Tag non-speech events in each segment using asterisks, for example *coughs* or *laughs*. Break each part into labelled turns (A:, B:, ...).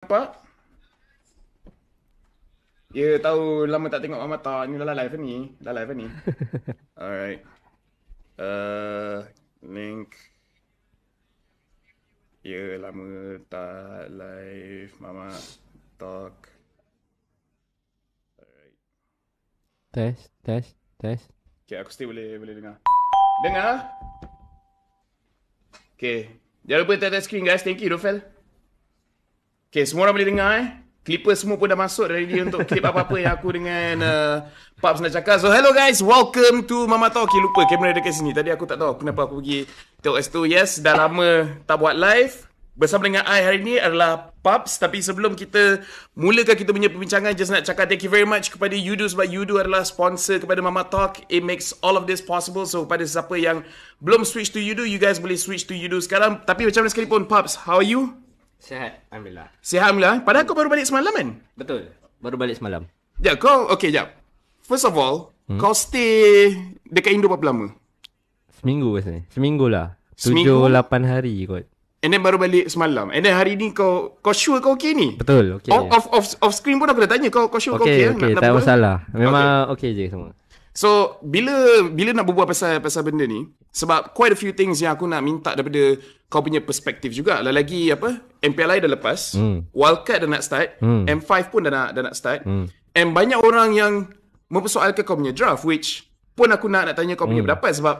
A: nampak Ya tahu lama tak tengok mama tak ni dah live ni dah live ni *laughs* Alright uh, link Ya yeah, lama tak live mama talk
B: Alright Test test test
A: Okay aku still boleh boleh dengar Dengar Okay Jangan lupa tap screen guys thank you Rufel Okay, semua orang boleh dengar eh. Clipper semua pun dah masuk dari dia untuk clip apa-apa yang aku dengan uh, Pops nak cakap. So, hello guys. Welcome to Mama Talk. Okay, lupa kamera dekat sini. Tadi aku tak tahu kenapa aku pergi tengok S2. Yes, dah lama tak buat live. Bersama dengan I hari ini adalah Pops. Tapi sebelum kita mulakan kita punya perbincangan, just nak cakap thank you very much kepada Yudu sebab Yudu adalah sponsor kepada Mama Talk. It makes all of this possible. So, pada siapa yang belum switch to Yudu, you guys boleh switch to Yudu sekarang. Tapi macam mana sekalipun, Pops, how are you? Sihat, Alhamdulillah. Sihat, Alhamdulillah. Padahal kau baru balik semalam kan? Betul. Baru balik semalam. Ya, kau... Okay, jap. First of all, hmm? kau stay dekat Indo berapa lama?
B: Seminggu rasanya. Seminggu lah. Seminggu? Tujuh, lapan hari kot.
A: And then baru balik semalam. And then hari ni kau kau sure kau okay ni? Betul, okay. Off, off, off, off screen pun aku dah tanya kau kau sure okay, kau okay. okay. Eh? Nak, tak masalah. Memang okay. okay je semua. So bila bila nak berbual pasal pasal benda ni sebab quite a few things yang aku nak minta daripada kau punya perspektif juga. Lagi apa? MPLI dah lepas, mm. Wildcat dah nak start, mm. M5 pun dah nak dah nak start. Mm. And banyak orang yang mempersoalkan kau punya draft which pun aku nak nak tanya kau punya mm. pendapat sebab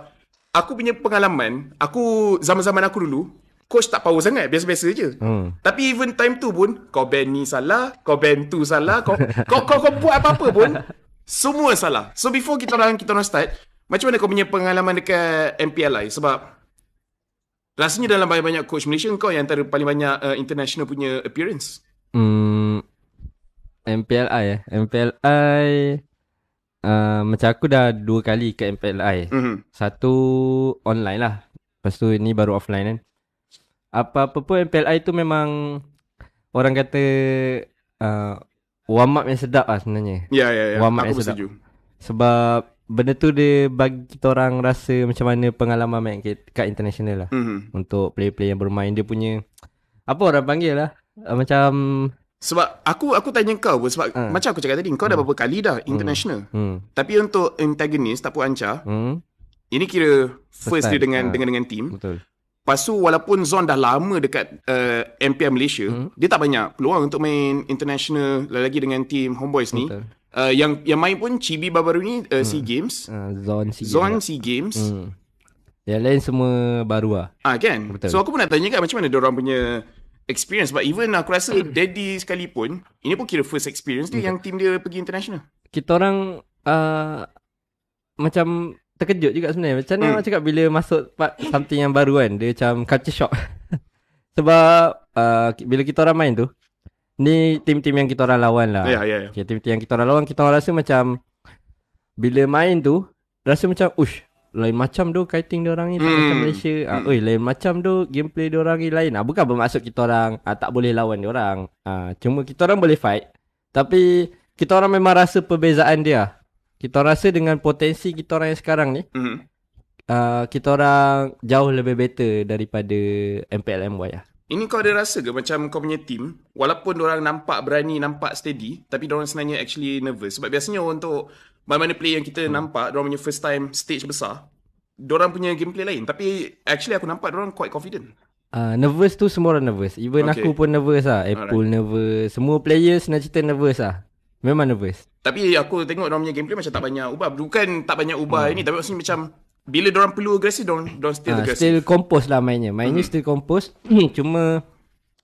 A: aku punya pengalaman, aku zaman-zaman aku dulu coach tak power sangat, biasa-biasa je. Mm. Tapi even time tu pun kau ban ni salah, kau ban tu salah, kau kau kau, kau buat apa-apa pun semua salah. So before kita orang kita orang start, macam mana kau punya pengalaman dekat MPLI? Sebab rasanya dalam banyak-banyak coach Malaysia kau yang antara paling banyak uh, international punya appearance.
B: Hmm. MPLI eh. MPLI uh, macam aku dah dua kali ke MPLI. Mm-hmm. Satu online lah. Lepas tu ini baru offline kan. Apa-apa pun MPLI tu memang orang kata uh, warm up yang sedap lah sebenarnya. Ya, ya, ya. Warm up aku yang setuju. sedap. Sebab benda tu dia bagi kita orang rasa macam mana pengalaman main kat, kat international lah. Mm-hmm. Untuk player-player yang bermain. Dia punya,
A: apa orang panggil lah? Eh, macam... Sebab aku aku tanya kau pun sebab ha. macam aku cakap tadi kau ha. dah hmm. berapa kali dah hmm. international. Hmm. Ha. Tapi untuk antagonis tak pun ancah. Hmm. Ini kira first Setan. dia dengan ha. dengan dengan team. Betul. Lepas tu walaupun Zon dah lama dekat uh, eh, MPM Malaysia, hmm. dia tak banyak peluang untuk main international lagi dengan team Homeboys ni. Uh, yang yang main pun Chibi baru ni uh, hmm. SEA Games. Uh, Zon SEA Games. Zon SEA Games. Hmm.
B: Yang lain semua baru lah.
A: Ah, kan? Betul. So aku pun nak tanya kan macam mana orang punya experience. But even aku rasa *coughs* Daddy sekalipun, ini pun kira first experience dia hmm. yang team dia pergi international.
B: Kita orang uh, macam terkejut juga sebenarnya Macam mana mm. awak cakap bila masuk part something yang baru kan Dia macam culture shock *laughs* Sebab uh, bila kita orang main tu Ni tim-tim yang kita orang lawan lah yeah, yeah, yeah. Tim-tim yang kita orang lawan Kita orang rasa macam Bila main tu Rasa macam Ush lain macam tu kiting dia orang ni mm. macam hmm. Malaysia. Mm. Ah, hmm. oi, lain macam tu gameplay dia orang ni lain. Ah, bukan bermaksud kita orang ah, tak boleh lawan dia orang. Ah, cuma kita orang boleh fight. Tapi kita orang memang rasa perbezaan dia. Kita rasa dengan potensi kita orang yang sekarang ni mm uh, Kita orang jauh lebih better daripada MPLMY lah
A: Ini kau ada rasa ke macam kau punya team Walaupun orang nampak berani, nampak steady Tapi orang sebenarnya actually nervous Sebab biasanya orang untuk Mana-mana player yang kita mm. nampak orang punya first time stage besar orang punya gameplay lain Tapi actually aku nampak orang quite confident
B: Uh, nervous tu semua orang nervous Even okay. aku pun nervous lah Apple Alright. nervous Semua players nak cerita nervous lah Memang nervous
A: tapi aku tengok dia punya gameplay macam tak banyak ubah. Bukan tak banyak ubah hmm. ini tapi maksudnya macam bila dia orang perlu agresif dia orang still ha, agresif. Still
B: compose lah mainnya. Mainnya hmm. still compose. *clears throat* Cuma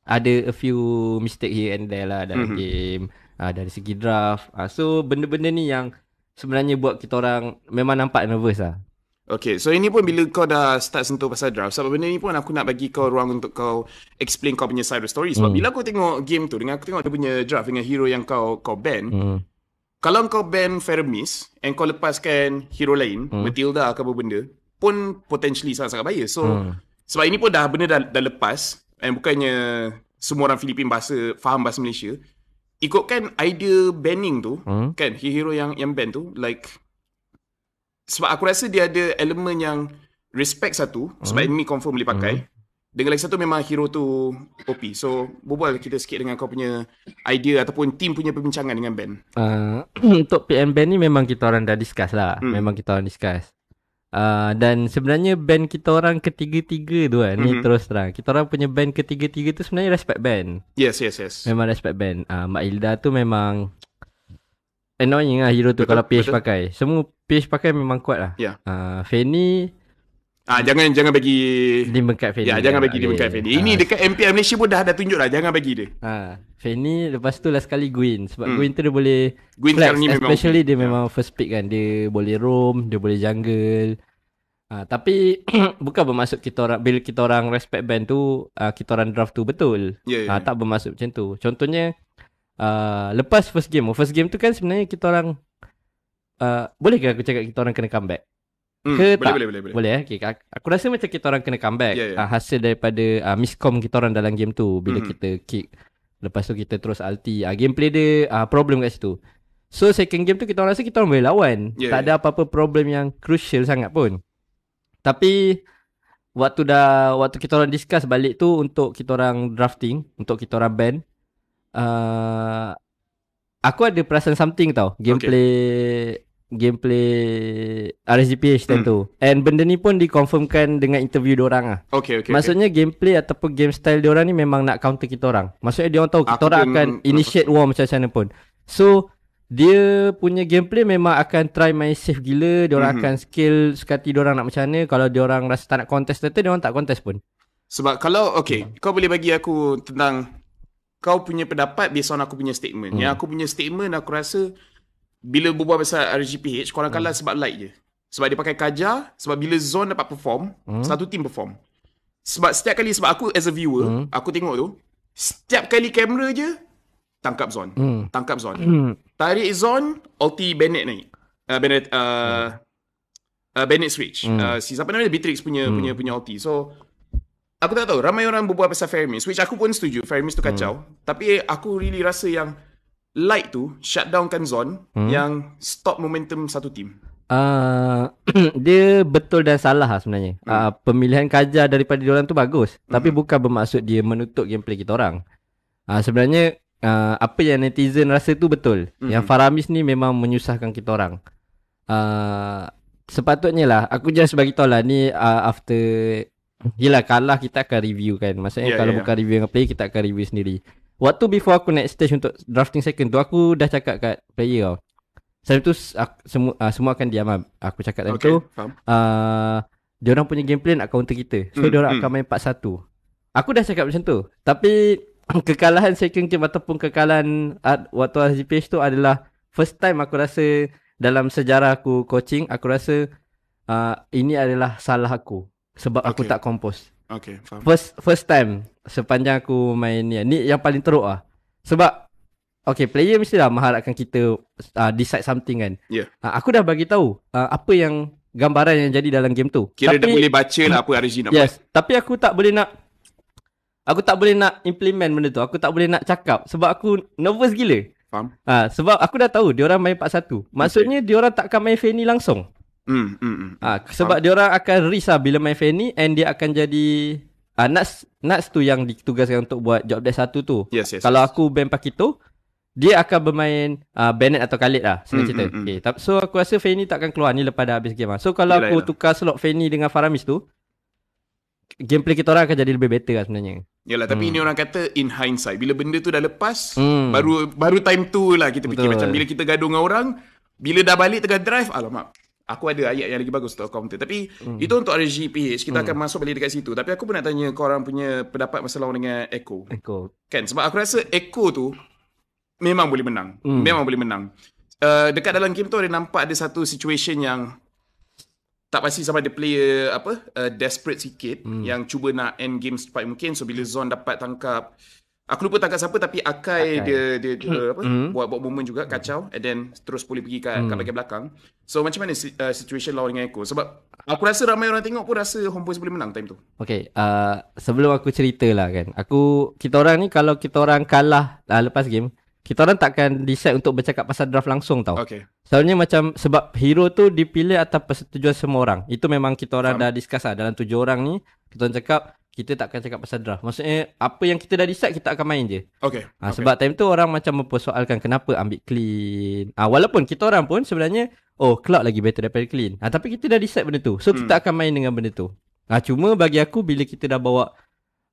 B: ada a few mistake here and there lah dalam hmm. game. Ha, dari segi draft. Ha, so benda-benda ni yang sebenarnya buat kita orang memang nampak nervous lah.
A: Okay, so ini pun bila kau dah start sentuh pasal draft Sebab benda ni pun aku nak bagi kau ruang untuk kau Explain kau punya side of story Sebab mm. bila aku tengok game tu Dengan aku tengok dia punya draft Dengan hero yang kau kau ban mm kalau kau ban Fermis and kau lepaskan hero lain, hmm. Matilda ke apa benda, pun potentially sangat-sangat bahaya. So, hmm. sebab ini pun dah benda dah, dah lepas and bukannya semua orang Filipin bahasa, faham bahasa Malaysia. Ikutkan idea banning tu, hmm. kan, hero yang yang ban tu, like, sebab aku rasa dia ada elemen yang respect satu, hmm. sebab ini confirm boleh pakai. Hmm dengan lagi satu memang hero tu OP. So, berbual kita sikit dengan kau punya idea ataupun tim punya perbincangan dengan band.
B: Uh, *clears throat* untuk PM band ni memang kita orang dah discuss lah. Hmm. Memang kita orang discuss. Uh, dan sebenarnya band kita orang ketiga-tiga tu kan. Mm-hmm. Ni hmm. terus terang. Kita orang punya band ketiga-tiga tu sebenarnya respect band. Yes, yes, yes. Memang respect band. Uh, Mak Hilda tu memang annoying lah hero tu betul, kalau PH betul. pakai. Semua PH pakai memang kuat lah. Yeah. Ya. Uh, Fanny...
A: Ah jangan jangan bagi di Mekat Fendi. Ya jangan lah. bagi di Mekat Fendi. Ini ah. dekat MPM Malaysia pun dah ada tunjuk dah jangan bagi dia. Ha. Ah,
B: Fendi lepas tu last kali Guin sebab hmm. Guin tu dia boleh Guin sekarang ni memang especially dia memang ya. first pick kan. Dia boleh roam, dia boleh jungle. Ha, tapi *clears throat* bukan bermaksud kita orang bila kita orang respect band tu uh, kita orang draft tu betul. Yeah, ya, ya, yeah. Ha, tak bermaksud macam tu. Contohnya uh, lepas first game, first game tu kan sebenarnya kita orang uh, bolehkah aku cakap kita orang kena comeback? Hmm, boleh, tak? boleh boleh boleh. Boleh eh? Okay. Aku rasa macam kita orang kena comeback yeah, ya, ya. yeah. Uh, hasil daripada uh, miscom kita orang dalam game tu bila mm-hmm. kita kick. Lepas tu kita terus ulti. Uh, gameplay dia uh, problem kat situ. So second game tu kita orang rasa kita orang boleh lawan. Yeah, ya. tak yeah. ada apa-apa problem yang crucial sangat pun. Tapi waktu dah waktu kita orang discuss balik tu untuk kita orang drafting, untuk kita orang ban uh, aku ada perasan something tau. Gameplay gameplay RSGPH time mm. tu. And benda ni pun dikonfirmkan dengan interview diorang ah.
A: Okay, okay. Maksudnya
B: okay. gameplay ataupun game style diorang ni memang nak counter kita orang. Maksudnya dia orang tahu kita orang akan initiate war macam mana pun. So dia punya gameplay memang akan try main safe gila, dia orang mm-hmm. akan skill sekati dia orang nak macam mana. Kalau dia orang rasa tak nak contest tu, dia tak contest pun.
A: Sebab kalau okay, yeah. kau boleh bagi aku tentang kau punya pendapat based on aku punya statement. Mm. Yang aku punya statement aku rasa bila berbual pasal RGPH, korang kalah hmm. sebab light je. Sebab dia pakai kajar, sebab bila zone dapat perform, hmm. satu team perform. Sebab setiap kali, sebab aku as a viewer, hmm. aku tengok tu, setiap kali kamera je, tangkap zone. Hmm. Tangkap zone. Hmm. Tarik zone, ulti benet naik. Uh, benet uh, hmm. uh, Bennett switch. Hmm. Uh, si siapa namanya, Beatrix punya, hmm. punya, punya ulti. So, aku tak tahu, ramai orang berbual pasal Fairmist, which aku pun setuju, Fairmist tu hmm. kacau. Hmm. Tapi aku really rasa yang, light tu shutdownkan zone hmm. yang stop momentum satu team.
B: Uh, *clears throat* dia betul dan salah lah sebenarnya. Hmm. Uh, pemilihan kajar daripada diorang tu bagus, hmm. tapi bukan bermaksud dia menutup gameplay kita orang. Uh, sebenarnya uh, apa yang netizen rasa tu betul. Hmm. Yang Faramis ni memang menyusahkan kita orang. Uh, sepatutnya lah aku just bagi tahu lah ni uh, after Yelah kalah kita akan review kan Maksudnya yeah, kalau yeah, ya. bukan review dengan player Kita akan review sendiri Waktu before aku naik stage untuk drafting second tu Aku dah cakap kat player tau Selepas tu aku, semua, uh, semua akan diam lah Aku cakap tadi okay, tu ah, Dia orang punya game plan nak counter kita So mm, dia orang mm. akan mm. main part satu Aku dah cakap macam tu Tapi *clears throat* kekalahan second game ataupun kekalahan at, ah, Waktu RGPH tu adalah First time aku rasa dalam sejarah aku coaching Aku rasa uh, ini adalah salah aku Sebab okay. aku tak compose
A: Okay faham. First
B: first time Sepanjang aku main ni Ni yang paling teruk ah. Sebab Okay player mesti lah Mengharapkan kita uh, Decide something kan yeah. Ya. uh, Aku dah bagi tahu uh, Apa yang Gambaran yang jadi dalam game tu Kira tapi, dah boleh
A: baca lah Apa RG nak Yes
B: buat. Tapi aku tak boleh nak Aku tak boleh nak implement benda tu. Aku tak boleh nak cakap sebab aku nervous gila. Faham? Ha, sebab aku dah tahu dia orang main 4 satu. Maksudnya okay. dia orang takkan main Fanny langsung. Hmm, hmm, hmm, hmm. Ah, sebab dia orang akan risa lah bila main Fanny and dia akan jadi ah, Nuts, Nuts tu yang ditugaskan untuk buat job desk satu tu. Yes, yes. Kalau yes. aku ban Pakito, dia akan bermain uh, Bennett atau Khalid lah Senang mm, cerita mm, mm. Okay. Eh, so aku rasa Fanny takkan keluar ni Lepas dah habis game lah So kalau yelah, aku yelah. tukar slot Fanny Dengan Faramis tu Gameplay kita orang akan jadi lebih better lah sebenarnya Yalah tapi mm. ini
A: orang kata In hindsight Bila benda tu dah lepas mm. Baru baru time tu lah kita fikir Betul. Macam bila kita gaduh dengan orang Bila dah balik tengah drive Alamak Aku ada ayat yang lagi bagus untuk komputer Tapi hmm. itu untuk RGPH Kita hmm. akan masuk balik dekat situ Tapi aku pun nak tanya korang punya pendapat masa lawan dengan Echo Echo Kan sebab aku rasa Echo tu Memang boleh menang hmm. Memang boleh menang uh, Dekat dalam game tu ada nampak ada satu situation yang Tak pasti sama ada player apa uh, Desperate sikit hmm. Yang cuba nak end game secepat mungkin So bila Zon dapat tangkap Aku lupa tangkap siapa tapi Akai, Akai. dia dia, dia hmm. apa hmm. buat buat movement juga kacau and then terus pulih pergi kat hmm. kat bahagian belakang. So macam mana si, uh, situation lawan dengan Echo? Sebab aku rasa ramai orang tengok pun rasa Homeboys boleh menang time tu.
B: Okay, uh, sebelum aku cerita lah kan. Aku kita orang ni kalau kita orang kalah uh, lepas game kita orang takkan decide untuk bercakap pasal draft langsung tau. Okay. Soalnya macam sebab hero tu dipilih atas persetujuan semua orang. Itu memang kita orang um. dah discuss lah dalam tujuh orang ni. Kita orang cakap kita tak akan cakap pasal draft. Maksudnya apa yang kita dah decide kita akan main je. Okay. Ha, okay. Sebab time tu orang macam mempersoalkan kenapa ambil clean. Ah ha, walaupun kita orang pun sebenarnya oh clock lagi better daripada clean. ha, tapi kita dah decide benda tu. So hmm. kita akan main dengan benda tu. ha, cuma bagi aku bila kita dah bawa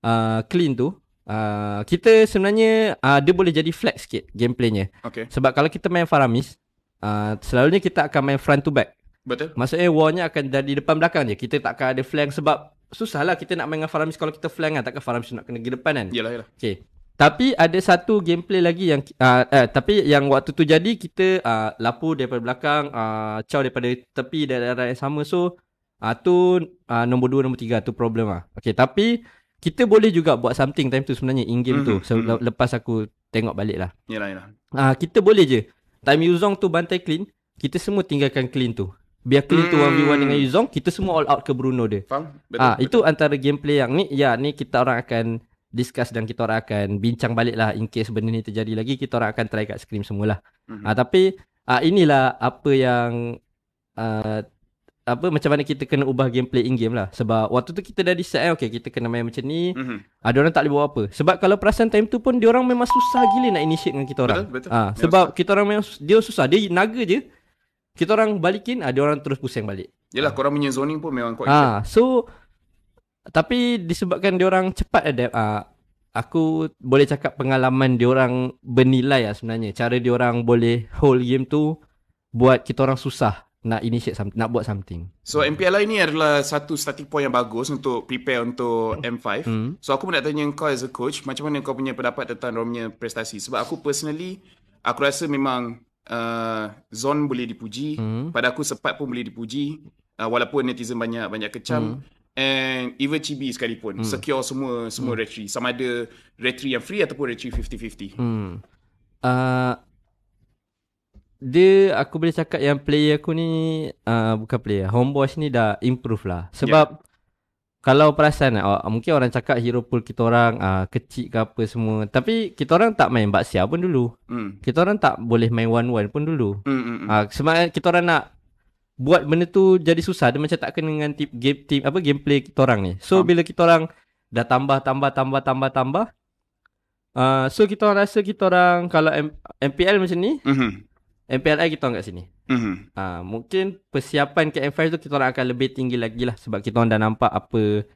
B: uh, clean tu Uh, kita sebenarnya uh, Dia boleh jadi flex sikit Gameplaynya okay. Sebab kalau kita main Faramis uh, Selalunya kita akan main front to back Betul Maksudnya wall nya akan dari depan belakang je Kita tak akan ada flank Sebab susahlah kita nak main dengan Faramis kalau kita flank kan. Takkan Faramis nak kena pergi depan kan? Yelah, yelah. Okay. Tapi ada satu gameplay lagi yang uh, eh, tapi yang waktu tu jadi kita uh, ah, lapu daripada belakang uh, caw daripada tepi daerah yang sama so uh, tu uh, nombor dua nombor tiga tu problem ah. Okey tapi kita boleh juga buat something time tu sebenarnya in game mm-hmm. tu mhm, so, mm-hmm. lepas aku tengok balik lah. Yalah yalah. Uh, kita boleh je. Time Yuzong tu bantai clean, kita semua tinggalkan clean tu. Biar clear tu 1v1 hmm. dengan Yuzong Kita semua all out ke Bruno dia Faham? Betul, ah, ha, betul. Itu antara gameplay yang ni Ya ni kita orang akan Discuss dan kita orang akan Bincang balik lah In case benda ni terjadi lagi Kita orang akan try kat scream semualah mm-hmm. ha, Tapi ha, Inilah apa yang uh, Apa macam mana kita kena ubah gameplay in game lah Sebab waktu tu kita dah decide eh, Okay kita kena main macam ni mm-hmm. ha, Diorang tak boleh buat apa Sebab kalau perasan time tu pun dia orang memang susah gila nak initiate dengan kita orang betul, betul. Ha, Sebab kita orang memang Dia susah Dia naga je kita orang balikin ada orang terus pusing balik.
A: Yalah uh. korang punya zoning pun memang kuat. Ah, uh,
B: so tapi disebabkan dia orang cepat adapt uh, aku boleh cakap pengalaman dia orang bernilai lah sebenarnya. Cara dia orang boleh hold game tu buat kita orang susah nak initiate something, nak buat something.
A: So MPL ini adalah satu starting point yang bagus untuk prepare untuk M5. Mm. So aku nak tanya kau as a coach, macam mana kau punya pendapat tentang dia punya prestasi? Sebab aku personally aku rasa memang uh, Zon boleh dipuji mm. Pada aku Sepat pun boleh dipuji uh, Walaupun netizen banyak Banyak kecam mm. And Even Chibi sekalipun mm. Secure semua Semua mm. retri Sama ada Retri yang free Ataupun retri 50-50
B: Hmm uh... Dia aku boleh cakap yang player aku ni uh, Bukan player Homeboss ni dah improve lah Sebab yeah kalau perasan uh, mungkin orang cakap hero pool kita orang uh, kecil ke apa semua tapi kita orang tak main siap pun dulu mm. kita orang tak boleh main one one pun dulu mm, mm, Uh, sebab eh, kita orang nak buat benda tu jadi susah dia macam tak kena dengan tip game team apa gameplay kita orang ni so um. bila kita orang dah tambah tambah tambah tambah tambah uh, so kita orang rasa kita orang kalau MPL macam ni mm-hmm. MPLI kita orang kat sini. Mm-hmm. Ha, mungkin persiapan KM5 tu kita orang akan lebih tinggi lagi lah sebab kita orang dah nampak apa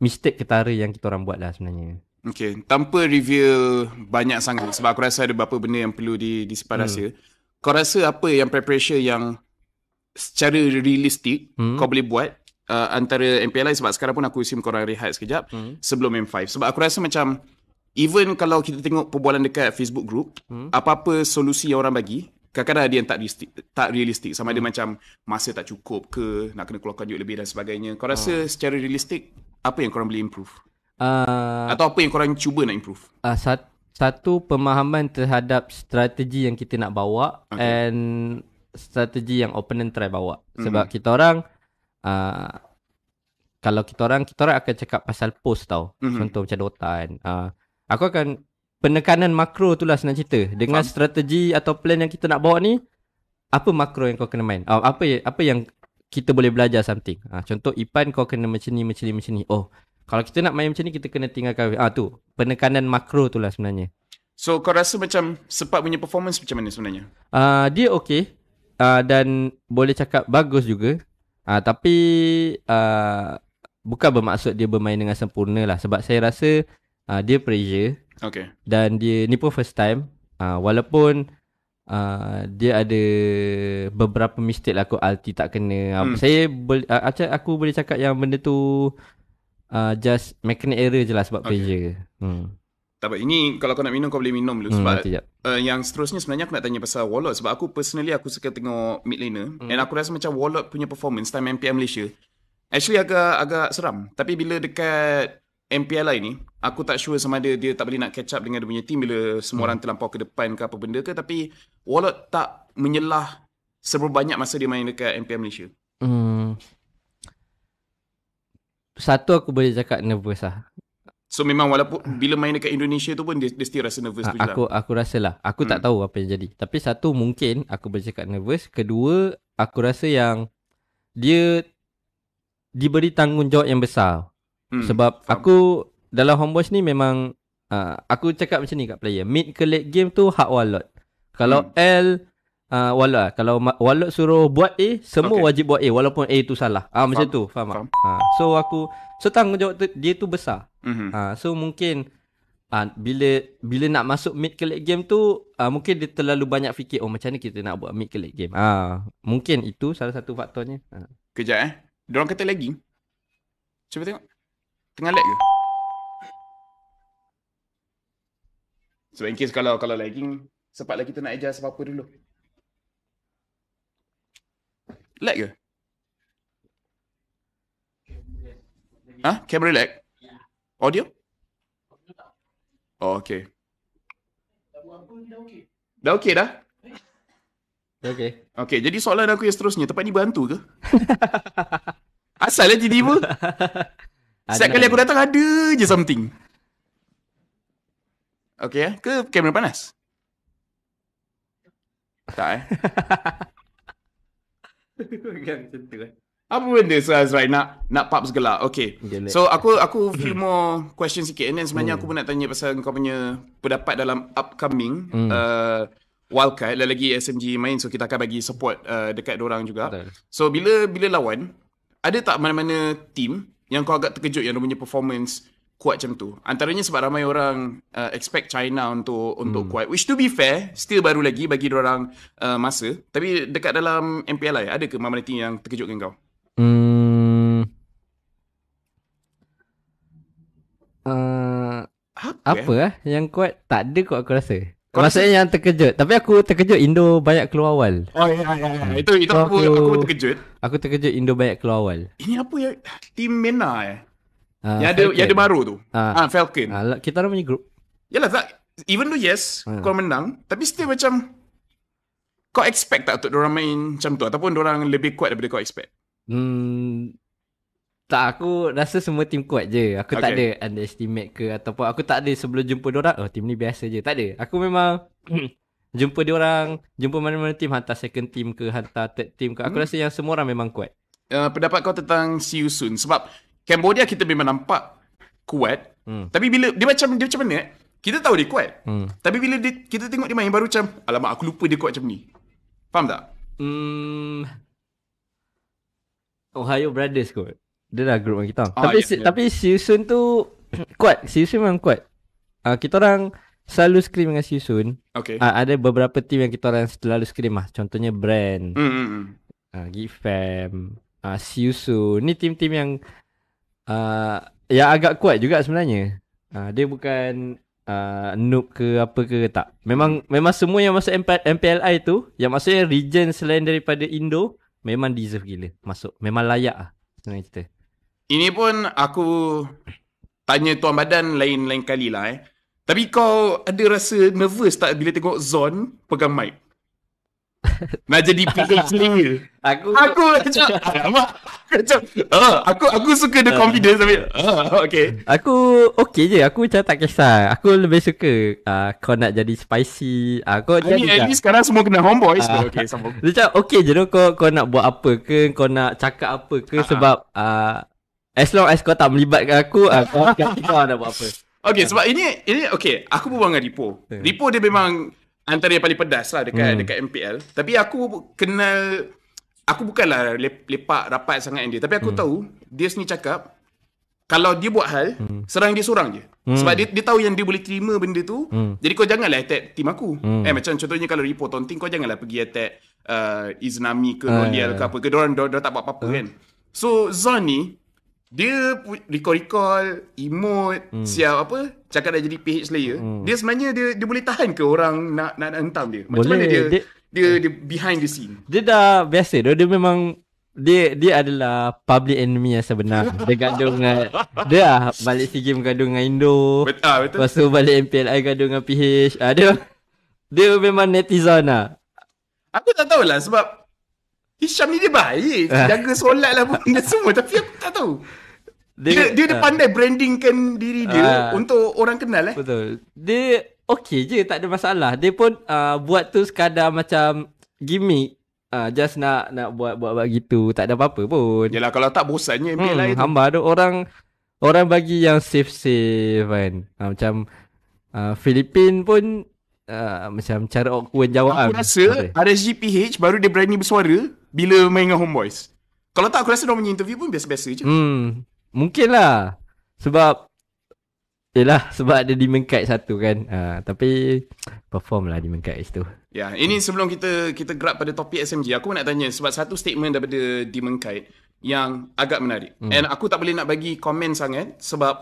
B: mistake ketara yang kita orang buat lah sebenarnya.
A: Okay, tanpa reveal banyak sangat sebab aku rasa ada beberapa benda yang perlu di, disimpan mm. rahsia. Kau rasa apa yang preparation yang secara realistik mm. kau boleh buat uh, antara MPLI sebab sekarang pun aku assume korang rehat sekejap mm. sebelum M5. Sebab aku rasa macam Even kalau kita tengok perbualan dekat Facebook group, hmm. apa-apa solusi yang orang bagi, kadang-kadang ada yang tak realistik, tak realistik sama ada hmm. macam masa tak cukup ke nak kena keluarkan duit lebih dan sebagainya kau rasa hmm. secara realistik apa yang kau boleh improve
B: uh, atau
A: apa yang kau orang cuba nak improve
B: uh, sat- satu pemahaman terhadap strategi yang kita nak bawa okay. and strategi yang opponent try bawa mhm. sebab hmm. kita orang uh, kalau kita orang kita orang akan cakap pasal post tau mm-hmm. contoh macam Dota kan uh, aku akan penekanan makro tu lah senang cerita dengan Faham. strategi atau plan yang kita nak bawa ni apa makro yang kau kena main oh, apa apa yang kita boleh belajar something ha, contoh Ipan kau kena macam ni macam ni macam ni oh kalau kita nak main macam ni kita kena tinggalkan ah ha, tu penekanan makro tu lah sebenarnya
A: so kau rasa macam sepat punya performance macam mana sebenarnya
B: uh, dia okey uh, dan boleh cakap bagus juga uh, tapi uh, bukan bermaksud dia bermain dengan sempurna lah sebab saya rasa uh, dia pressure okay dan dia ni pun first time uh, walaupun uh, dia ada beberapa mistake lah aku alti tak kena hmm. saya boleh uh, aku boleh cakap yang benda tu uh, just mechanic error je lah sebab okay. pressure hmm
A: tak ini kalau kau nak minum kau boleh minum dulu hmm, sebab uh, yang seterusnya sebenarnya aku nak tanya pasal wallet. sebab aku personally aku suka tengok mid laner hmm. and aku rasa macam wallet punya performance time MPM Malaysia actually agak agak seram tapi bila dekat MPL lah ini aku tak sure sama ada dia tak boleh nak catch up dengan dia punya team bila semua orang hmm. terlampau ke depan ke apa benda ke tapi Wallet tak menyelah seberapa banyak masa dia main dekat MPL Malaysia.
B: Hmm. Satu aku boleh cakap nervous lah.
A: So memang walaupun bila main dekat Indonesia tu pun dia, dia still rasa nervous ha, tu Aku juga. aku
B: rasa lah. Aku hmm. tak tahu apa yang jadi. Tapi satu mungkin aku boleh cakap nervous. Kedua aku rasa yang dia diberi tanggungjawab yang besar. Hmm, Sebab faham. aku dalam homebush ni memang uh, aku cakap macam ni kat player. Mid ke late game tu hak wallot. Kalau hmm. L uh, ah, wallot lah. Kalau wallot suruh buat A, semua okay. wajib buat A walaupun A tu salah. Ah uh, macam tu, faham, faham. uh, so aku so tanggungjawab tu, dia tu besar. mm-hmm. uh, so mungkin uh, bila bila nak masuk mid ke late game tu uh, mungkin dia terlalu banyak fikir oh macam ni kita nak buat mid ke late game. Ah mungkin itu salah satu faktornya. Uh.
A: Kejap eh. Diorang kata lagging Cuba tengok. Tengah lag ke? So in case kalau kalau lagging sepatlah kita nak adjust apa-apa dulu. Lag ke? Ha? Huh? Camera lag? Audio? Oh, okay. Dah okay dah? Okay. Okay, jadi soalan aku yang seterusnya, tempat ni berhantu ke? *laughs* Asalnya lah tiba-tiba? *laughs* Ada Setiap kali aku datang ada je something. Okay eh? Ke kamera panas? Tak eh?
B: *laughs* Kan eh?
A: Apa benda so right nak nak pap segelak. Okay. So aku aku few more question sikit and then sebenarnya hmm. aku pun nak tanya pasal kau punya pendapat dalam upcoming hmm. uh, wildcard dan lagi SMG main so kita akan bagi support uh, dekat orang juga. Betul. So bila bila lawan ada tak mana-mana team yang kau agak terkejut yang dia punya performance kuat macam tu. Antaranya sebab ramai orang uh, expect China untuk untuk hmm. kuat. Which to be fair, still baru lagi bagi dia orang uh, masa. Tapi dekat dalam MPL lah, ada ke mana-mana team yang terkejutkan kau? Hmm.
B: Uh, apa, apa eh? eh?
A: yang kuat? Tak ada kot aku rasa.
B: Kau Maksudnya yang terkejut. Tapi aku terkejut Indo banyak keluar awal.
A: Oh ya, ya ya ya. Hmm. Itu itu so aku, aku aku terkejut.
B: Aku terkejut Indo banyak keluar awal.
A: Ini apa ya? Team Mena eh.
B: Uh, yang ada yang ada baru tu. Ah uh. uh,
A: Falcon. uh, kita orang punya group. Yalah tak even though yes uh. kau menang tapi still macam kau expect tak untuk dia orang main macam tu ataupun dia orang lebih kuat daripada kau expect?
B: Hmm tak aku rasa semua tim kuat je Aku okay. tak ada underestimate ke Ataupun aku tak ada sebelum jumpa orang. Oh tim ni biasa je Tak ada Aku memang *clears throat* Jumpa orang, Jumpa mana-mana tim Hantar second team ke Hantar third team ke Aku hmm. rasa
A: yang semua orang memang kuat uh, Pendapat kau tentang see you soon Sebab Cambodia kita memang nampak Kuat hmm. Tapi bila Dia macam dia macam mana eh Kita tahu dia kuat hmm. Tapi bila dia, kita tengok dia main baru macam Alamak aku lupa dia kuat macam ni Faham tak?
B: Hmm.
A: Ohio Brothers kot
B: dia dah group dengan kita ah, Tapi yeah, si, yeah. tapi Siusun tu Kuat Siusun memang kuat uh, Kita orang Selalu scream dengan Siusun okay. uh, Ada beberapa team yang kita orang Selalu scream lah Contohnya Brand mm, mm, Uh, hmm. ah, Gifam uh, Siusun Ni team-team yang uh, Yang agak kuat juga sebenarnya uh, Dia bukan uh, Noob ke apa ke Tak Memang memang semua yang masuk MP- MPLI tu Yang maksudnya region selain daripada Indo Memang deserve gila Masuk Memang layak lah Senang cerita
A: ini pun aku tanya Tuan Badan lain-lain kali lah eh. Tapi kau ada rasa nervous tak bila tengok Zon pegang mic? *laughs* Nak jadi PH sendiri Aku Aku macam ah, Aku aku suka the ah. confidence Tapi ah, Okay
B: Aku Okay je Aku macam tak kisah Aku lebih suka Kau nak jadi spicy uh, Kau jadi At sekarang
A: semua kena homeboy uh, oh, Okay Macam
B: okay je kau, kau nak buat apa ke Kau nak cakap apa ke Sebab As long as kau tak melibatkan aku, aku ah, akan *laughs* kau nak buat apa.
A: Okay, sebab ini, ini okay. Aku berbual dengan Ripo. Ripo dia memang antara yang paling pedas lah dekat, hmm. dekat MPL. Tapi aku kenal, aku bukanlah lepak rapat sangat dengan dia. Tapi aku hmm. tahu, dia sendiri cakap, kalau dia buat hal, hmm. serang dia seorang je. Hmm. Sebab dia, dia tahu yang dia boleh terima benda tu. Hmm. Jadi kau janganlah attack team aku. Hmm. Eh, macam contohnya kalau Ripo taunting, kau janganlah pergi attack uh, Iznami ke ah, Noliel ke ya, ya. apa. Ke diorang, tak buat apa-apa hmm. kan. So, Zon ni, dia recall-recall emote hmm. siap apa cakap dah jadi PH layer hmm. dia sebenarnya dia dia boleh tahan ke orang nak nak, nak entam dia macam boleh. mana dia, dia dia dia behind the scene
B: dia dah biasa dia, dia memang dia dia adalah public enemy yang sebenar *laughs* dia gaduh dengan dia lah balik SEA Games gaduh dengan Indo betul ah, betul lepas tu balik MPLI gaduh dengan PH ada ah, dia, dia memang netizen lah aku tak tahulah sebab Isham ni dia
A: baik eh. Jaga solat lah pun Dia semua Tapi aku tak tahu Dia dia, dia, dia eh. pandai brandingkan diri dia uh, Untuk orang kenal eh Betul Dia okey je Tak ada masalah
B: Dia pun uh, buat tu sekadar macam Gimmick uh, Just nak nak buat buat begitu Tak ada apa-apa pun
A: Yelah kalau tak bosannya Ambil hmm, lah Hamba
B: tu orang Orang bagi yang safe-safe kan uh, Macam uh, Filipin pun Uh,
A: macam cara awkward jawab Aku kan. rasa RSGPH baru dia berani bersuara bila main dengan homeboys Kalau tak aku rasa Mereka punya interview pun Biasa-biasa je hmm, Mungkin lah
B: Sebab Yelah Sebab ada Demon Kite satu kan ha, Tapi Perform lah Demon Kite itu.
A: Ya yeah, Ini hmm. sebelum kita Kita grab pada topik SMG Aku nak tanya Sebab satu statement Daripada Demon Kite Yang agak menarik hmm. And aku tak boleh nak bagi Comment sangat Sebab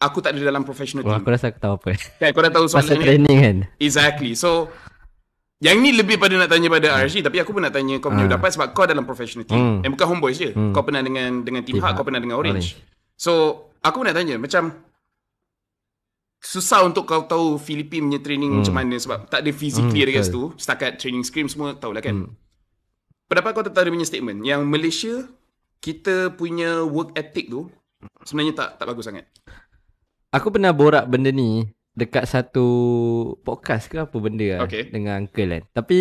A: Aku tak ada dalam professional team. aku
B: rasa aku tahu apa.
A: Kan, kau dah tahu *laughs* soalan Pasal training kan? Exactly. So, yang ni lebih pada nak tanya pada hmm. RG tapi aku pun nak tanya kau punya hmm. Ah. dapat sebab kau dalam professional team. Hmm. Eh bukan homeboys je. Hmm. Kau pernah dengan dengan team, team Hak, kau pernah dengan Orange. Orange. So, aku pun nak tanya macam susah untuk kau tahu Filipina punya training hmm. macam mana sebab tak ada physically hmm, dekat situ. Setakat training scream semua tahu lah kan. Hmm. Pendapat kau tentang dia punya statement yang Malaysia kita punya work ethic tu sebenarnya tak tak bagus sangat.
B: Aku pernah borak benda ni dekat satu podcast ke apa benda lah okay. lah dengan uncle kan. Tapi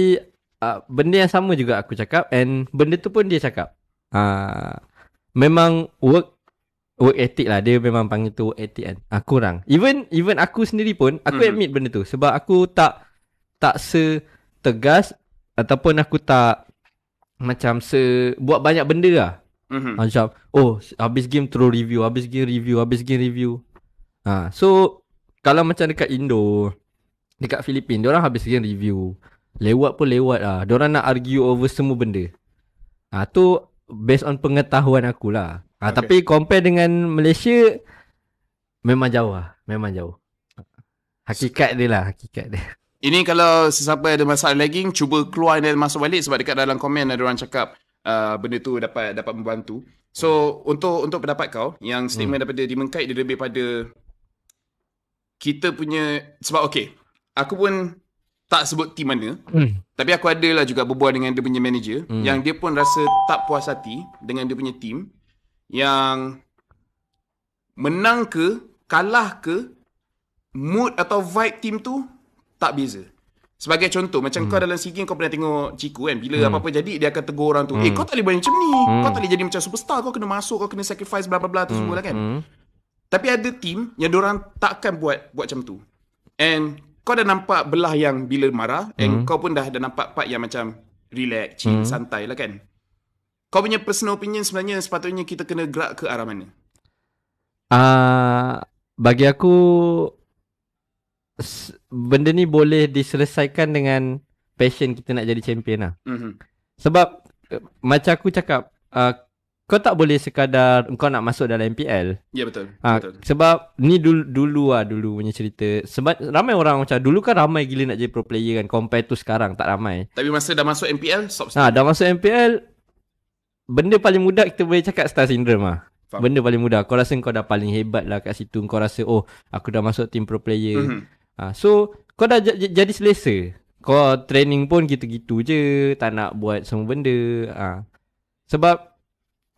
B: uh, benda yang sama juga aku cakap and benda tu pun dia cakap. Uh, memang work work ethic lah dia memang panggil tu work ethic kan. Uh, kurang. Even even aku sendiri pun aku mm-hmm. admit benda tu sebab aku tak tak se tegas ataupun aku tak macam se buat banyak benda lah. Mm-hmm. Macam oh habis game terus review, habis game review, habis game review. Ha, uh, so kalau macam dekat Indo, dekat Filipina, orang habis game review. Lewat pun lewat lah. Diorang nak argue over semua benda. Ha, tu based on pengetahuan aku lah. Ha, okay. Tapi compare dengan Malaysia, memang jauh lah. Memang jauh. Hakikat dia lah, hakikat dia.
A: Ini kalau sesiapa ada masalah lagging, cuba keluar dan masuk balik sebab dekat dalam komen ada orang cakap uh, benda tu dapat dapat membantu. So, untuk untuk pendapat kau yang statement hmm. daripada Demon Kite dia lebih pada kita punya sebab okey aku pun tak sebut team mana hmm. tapi aku ada lah juga berbual dengan dia punya manager hmm. yang dia pun rasa tak puas hati dengan dia punya team yang menang ke kalah ke mood atau vibe team tu tak beza sebagai contoh macam hmm. kau dalam SEA kau pernah tengok Ciku kan bila hmm. apa-apa jadi dia akan tegur orang tu eh, hmm. eh kau tak boleh buat macam ni hmm. kau tak boleh jadi macam superstar kau kena masuk kau kena sacrifice bla bla bla tu hmm. semua lah kan hmm. Tapi ada team yang orang takkan buat buat macam tu. And kau dah nampak belah yang bila marah mm. and hmm. kau pun dah dah nampak part yang macam relax, chill, mm. santai lah kan. Kau punya personal opinion sebenarnya sepatutnya kita kena gerak ke arah mana?
B: Uh, bagi aku benda ni boleh diselesaikan dengan passion kita nak jadi champion lah. Mm-hmm. Sebab eh, macam aku cakap uh, kau tak boleh sekadar kau nak masuk dalam MPL. Ya yeah, betul. Ha, betul. Sebab ni dulu dulu lah dulu punya cerita. Sebab ramai orang macam dulu kan ramai gila nak jadi pro player kan compare tu sekarang tak ramai.
A: Tapi masa dah masuk MPL stop. Ha,
B: dah masuk MPL benda paling mudah kita boleh cakap star syndrome ah. Benda paling mudah. Kau rasa kau dah paling hebat lah kat situ. Kau rasa oh aku dah masuk tim pro player. Mm-hmm. Ha, so kau dah jadi selesa. Kau training pun gitu-gitu je. Tak nak buat semua benda. Ha. Sebab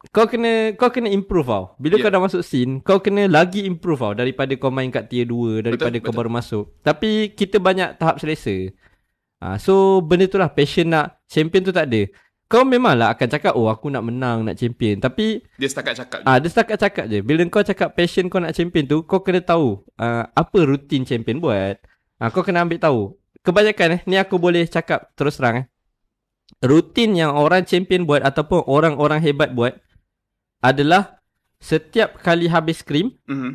B: kau kena kau kena improve tau. Bila yeah. kau ya. dah masuk scene, kau kena lagi improve tau daripada kau main kat tier 2 daripada betul, kau betul. baru masuk. Tapi kita banyak tahap selesa. ha, so benda tu lah passion nak champion tu tak ada. Kau memang lah akan cakap oh aku nak menang nak champion tapi
A: dia setakat cakap. Ah ha,
B: dia setakat cakap je. Bila kau cakap passion kau nak champion tu kau kena tahu uh, apa rutin champion buat. ha, kau kena ambil tahu. Kebanyakan eh ni aku boleh cakap terus terang eh. Rutin yang orang champion buat ataupun orang-orang hebat buat adalah setiap kali habis skrim, mm-hmm.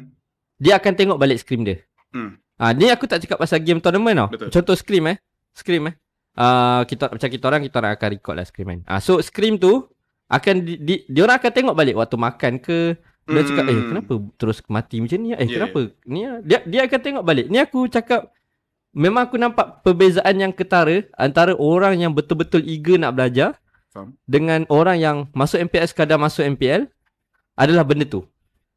B: dia akan tengok balik skrim dia. Mm. Ha, ni aku tak cakap pasal game tournament tau. Betul. Contoh skrim eh. Skrim eh. Uh, kita macam kita orang kita orang akan record lah skrim kan. Ah so skrim tu akan di, di, dia orang akan tengok balik waktu makan ke dia mm. cakap eh hmm. kenapa terus mati macam ni? Eh yeah, ya, kenapa? Yeah. Ni ah, dia dia akan tengok balik. Ni aku cakap memang aku nampak perbezaan yang ketara antara orang yang betul-betul eager nak belajar Faham. dengan orang yang masuk MPS kadang masuk MPL adalah benda tu.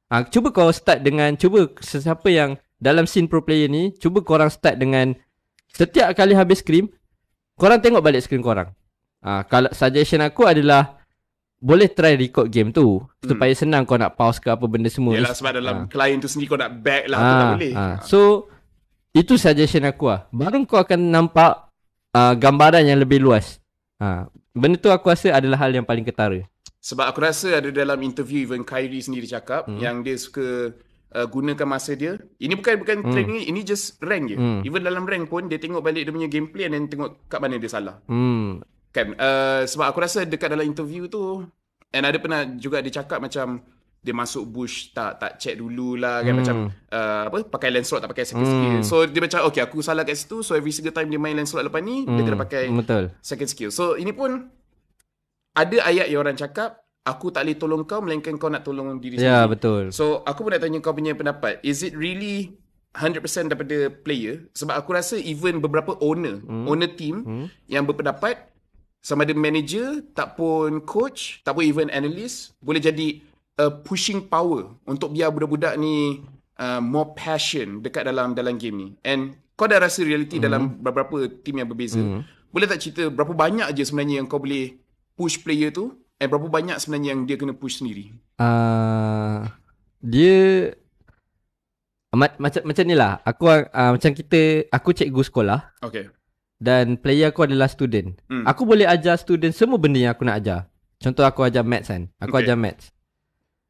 B: Ha, cuba kau start dengan cuba sesiapa yang dalam scene pro player ni, cuba kau orang start dengan setiap kali habis scrim, kau orang tengok balik scrim kau orang. Ha, kalau suggestion aku adalah boleh try record game tu hmm. supaya senang kau nak pause ke apa benda semua. Yalah sebab dalam
A: ha. client tu sendiri kau nak back lah ha, tu tak boleh. Ha. ha.
B: So itu suggestion aku ah. Baru kau akan nampak uh, gambaran yang lebih luas. Ha. Benda tu aku rasa adalah hal yang paling ketara.
A: Sebab aku rasa ada dalam interview even Kyrie sendiri cakap hmm. yang dia suka uh, gunakan masa dia. Ini bukan bukan hmm. training, ini just rank je. Hmm. Even dalam rank pun dia tengok balik dia punya gameplay dan tengok kat mana dia salah. Hmm. Kan uh, sebab aku rasa dekat dalam interview tu and ada pernah juga dia cakap macam dia masuk bush tak tak check dululah kan hmm. macam uh, apa pakai lens slot tak pakai second skill. Hmm. So dia macam okay aku salah kat situ so every single time dia main lens slot lepas ni hmm. dia kena pakai Betul. second skill. So ini pun ada ayat yang orang cakap aku tak boleh tolong kau melainkan kau nak tolong diri ya, sendiri. Ya yeah, betul. So aku pun nak tanya kau punya pendapat. Is it really 100% daripada player? Sebab aku rasa even beberapa owner, hmm. owner team hmm. yang berpendapat sama ada manager, tak pun coach, tak pun even analyst boleh jadi a pushing power untuk biar budak-budak ni uh, more passion dekat dalam dalam game ni. And kau dah rasa reality hmm. dalam beberapa team yang berbeza. Hmm. Boleh tak cerita berapa banyak je sebenarnya yang kau boleh push player tu and eh, berapa banyak sebenarnya yang dia kena push sendiri?
B: Uh, dia macam macam ni lah. Aku uh, macam kita aku cikgu sekolah. Okay. Dan player aku adalah student. Hmm. Aku boleh ajar student semua benda yang aku nak ajar. Contoh aku ajar maths kan. Aku okay. ajar maths.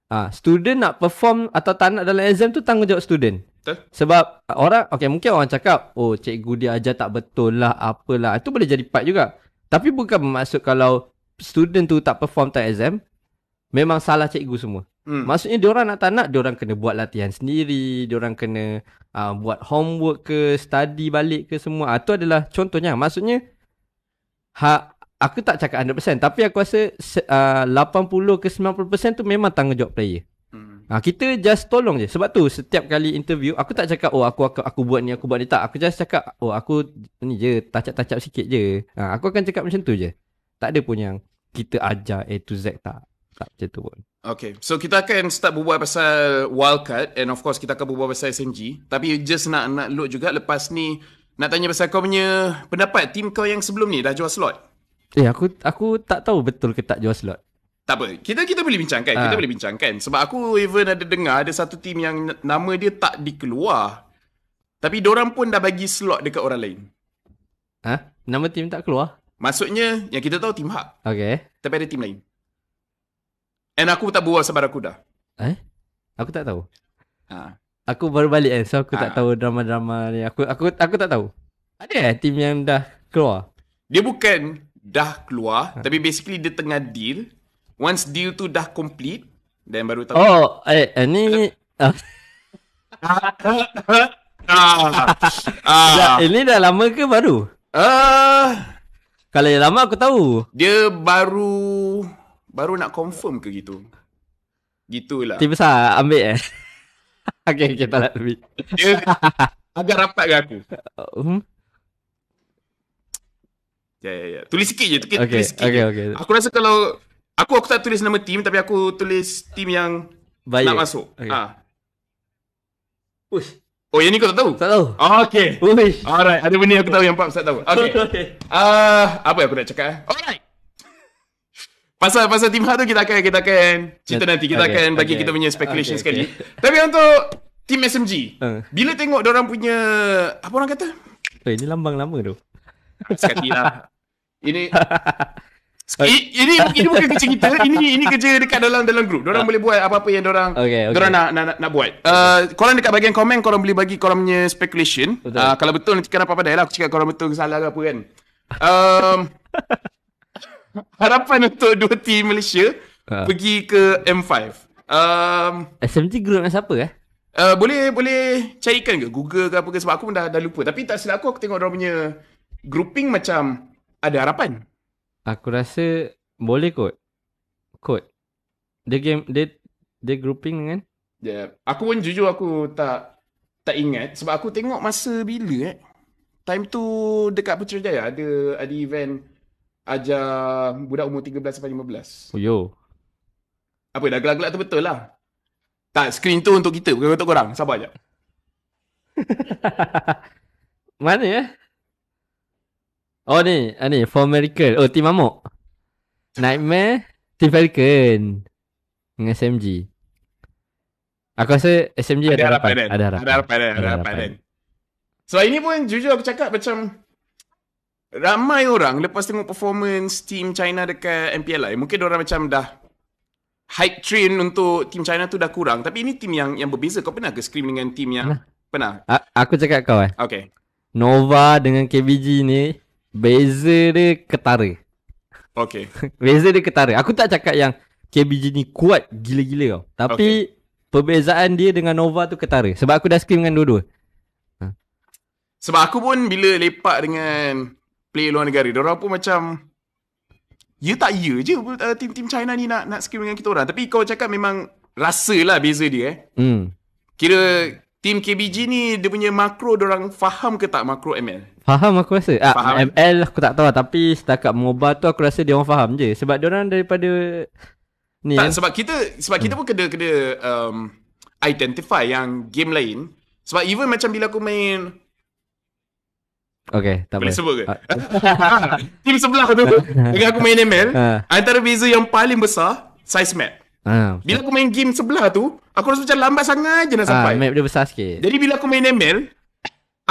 B: Ah, uh, student nak perform atau tak nak dalam exam tu tanggungjawab student. Betul. Sebab orang okay mungkin orang cakap, "Oh, cikgu dia ajar tak betul lah, apalah." Itu boleh jadi part juga. Tapi bukan bermaksud kalau student tu tak perform tak exam memang salah cikgu semua. Hmm. Maksudnya orang nak tak nak orang kena buat latihan sendiri, orang kena uh, buat homework ke, study balik ke semua. Uh, adalah contohnya. Maksudnya hak aku tak cakap 100% tapi aku rasa ah, uh, 80 ke 90% tu memang tanggungjawab player. Hmm. Uh, kita just tolong je. Sebab tu setiap kali interview aku tak cakap oh aku aku, aku buat ni aku buat ni tak. Aku just cakap oh aku ni je tacak-tacak sikit je. Uh, aku akan cakap macam tu je. Tak ada pun yang kita ajar A to Z tak. Tak macam tu pun.
A: Okay, so kita akan start berbual pasal wildcard and of course kita akan berbual pasal SMG. Tapi just nak nak load juga lepas ni nak tanya pasal kau punya pendapat team kau yang sebelum ni dah jual slot.
B: Eh aku aku tak tahu betul ke tak jual slot.
A: Tak apa, kita kita boleh bincangkan, ha. kita ah. boleh bincangkan. Sebab aku even ada dengar ada satu team yang nama dia tak dikeluar. Tapi diorang pun dah bagi slot dekat orang lain. Ha? Nama team tak keluar? Maksudnya yang kita tahu tim hak. Okay. Tapi ada tim lain. And aku tak berbual sebarang kuda.
B: Eh? Aku tak tahu. Ha. Aku baru balik eh. So aku ha. tak tahu drama-drama ni. Aku aku aku tak tahu. Ada eh tim yang dah keluar?
A: Dia bukan dah keluar. Ha. Tapi basically dia tengah deal. Once deal tu dah complete. Then baru tahu. Oh,
B: eh, eh ni... *laughs* ah. ah. ah. Ini dah lama ke baru?
A: Ah. Uh. Kalau yang lama aku tahu. Dia baru baru nak confirm ke gitu. Gitulah. Tiba
B: sah ambil eh. *laughs* okay, okay, tak nak lebih. Dia
A: agak rapat ke aku. Uh, hmm? Ya, ya, ya. Tulis sikit je. Tulis, okay, tulis sikit okay, okay. Aku rasa kalau... Aku aku tak tulis nama team tapi aku tulis team yang Baik. nak masuk. Okay. Ha. Ah. Uish. Oh, yang ni kau tak tahu? Tak tahu. Oh, okay. Uish. Alright, ada benda aku tahu yang Pops tak tahu. Okay. *laughs* Ah, uh, apa yang aku nak cakap? Eh? Alright. Pasal pasal team tu kita akan kita akan cerita nanti kita okay, akan bagi okay. kita punya speculation okay, sekali. Okay. Tapi untuk tim SMG, uh. Ha. bila tengok orang punya apa orang kata?
B: Eh, ini lambang lama tu.
A: Sekali lah. *laughs* ini ini ini bukan kerja kita. *laughs* Ini ini kerja dekat dalam dalam group. Diorang ah. boleh buat apa-apa yang diorang okay, okay. diorang nak nak nak, nak buat. Uh, korang dekat bahagian komen korang boleh bagi korang punya speculation. Betul. Uh, kalau betul nanti kena apa-apa dah lah aku cakap korang betul ke salah ke apa kan. Um, *laughs* harapan untuk dua team Malaysia uh. pergi ke M5. Um,
B: SMT group dengan siapa eh?
A: Uh, boleh boleh carikan ke Google ke apa ke sebab aku pun dah, dah lupa. Tapi tak silap aku aku tengok diorang punya grouping macam ada harapan.
B: Aku rasa boleh kot. Kot. The game dia dia grouping kan?
A: Yeah. Aku pun jujur aku tak tak ingat sebab aku tengok masa bila eh. Time tu dekat Putrajaya ada ada event aja budak umur 13 sampai 15. Oh yo. Apa dah gelak-gelak tu betul lah. Tak screen tu untuk kita bukan untuk korang. Sabar jap. *laughs* Mana ya? Eh?
B: Oh ni, ah, ni Four Miracle. Oh Team Amok. Nightmare, Team Falcon. Dengan SMG. Aku rasa SMG ada, ada harapan. harapan. Kan? Ada harapan. Ada harapan. Kan? Ada harapan. Ada harapan. Ada harapan.
A: So ini pun jujur aku cakap macam ramai orang lepas tengok performance Team China dekat MPLI. Lah. Mungkin orang macam dah hype train untuk Team China tu dah kurang. Tapi ini team yang yang berbeza. Kau pernah ke scream dengan team yang... Pernah? pernah?
B: A- aku cakap kau eh. Okay. Nova dengan KBG ni Beza dia ketara Okay *laughs* Beza dia ketara Aku tak cakap yang KBG ni kuat gila-gila tau Tapi okay. Perbezaan dia dengan Nova tu ketara Sebab aku dah scream dengan dua-dua ha.
A: Sebab aku pun bila lepak dengan play luar negara Diorang pun macam Ya tak ya je uh, Team-team China ni nak nak scream dengan kita orang Tapi kau cakap memang rasa lah beza dia eh hmm. Kira Team KBG ni Dia punya makro Diorang faham ke tak makro ML
B: Faham aku rasa. Ah, faham. ML aku tak tahu lah, Tapi setakat MOBA tu aku rasa dia orang faham je. Sebab dia orang daripada... Ni tak, kan? sebab
A: kita sebab hmm. kita pun kena kena um, identify yang game lain. Sebab even macam bila aku main
B: Okay, tak boleh. sebut ke? Uh,
A: *laughs* Tim sebelah tu, *laughs* dengan aku main ML, uh. Ah. antara beza yang paling besar, size map. Uh, bila aku main game sebelah tu, aku rasa macam lambat sangat je nak sampai. Uh, map
B: dia besar sikit. Jadi
A: bila aku main ML,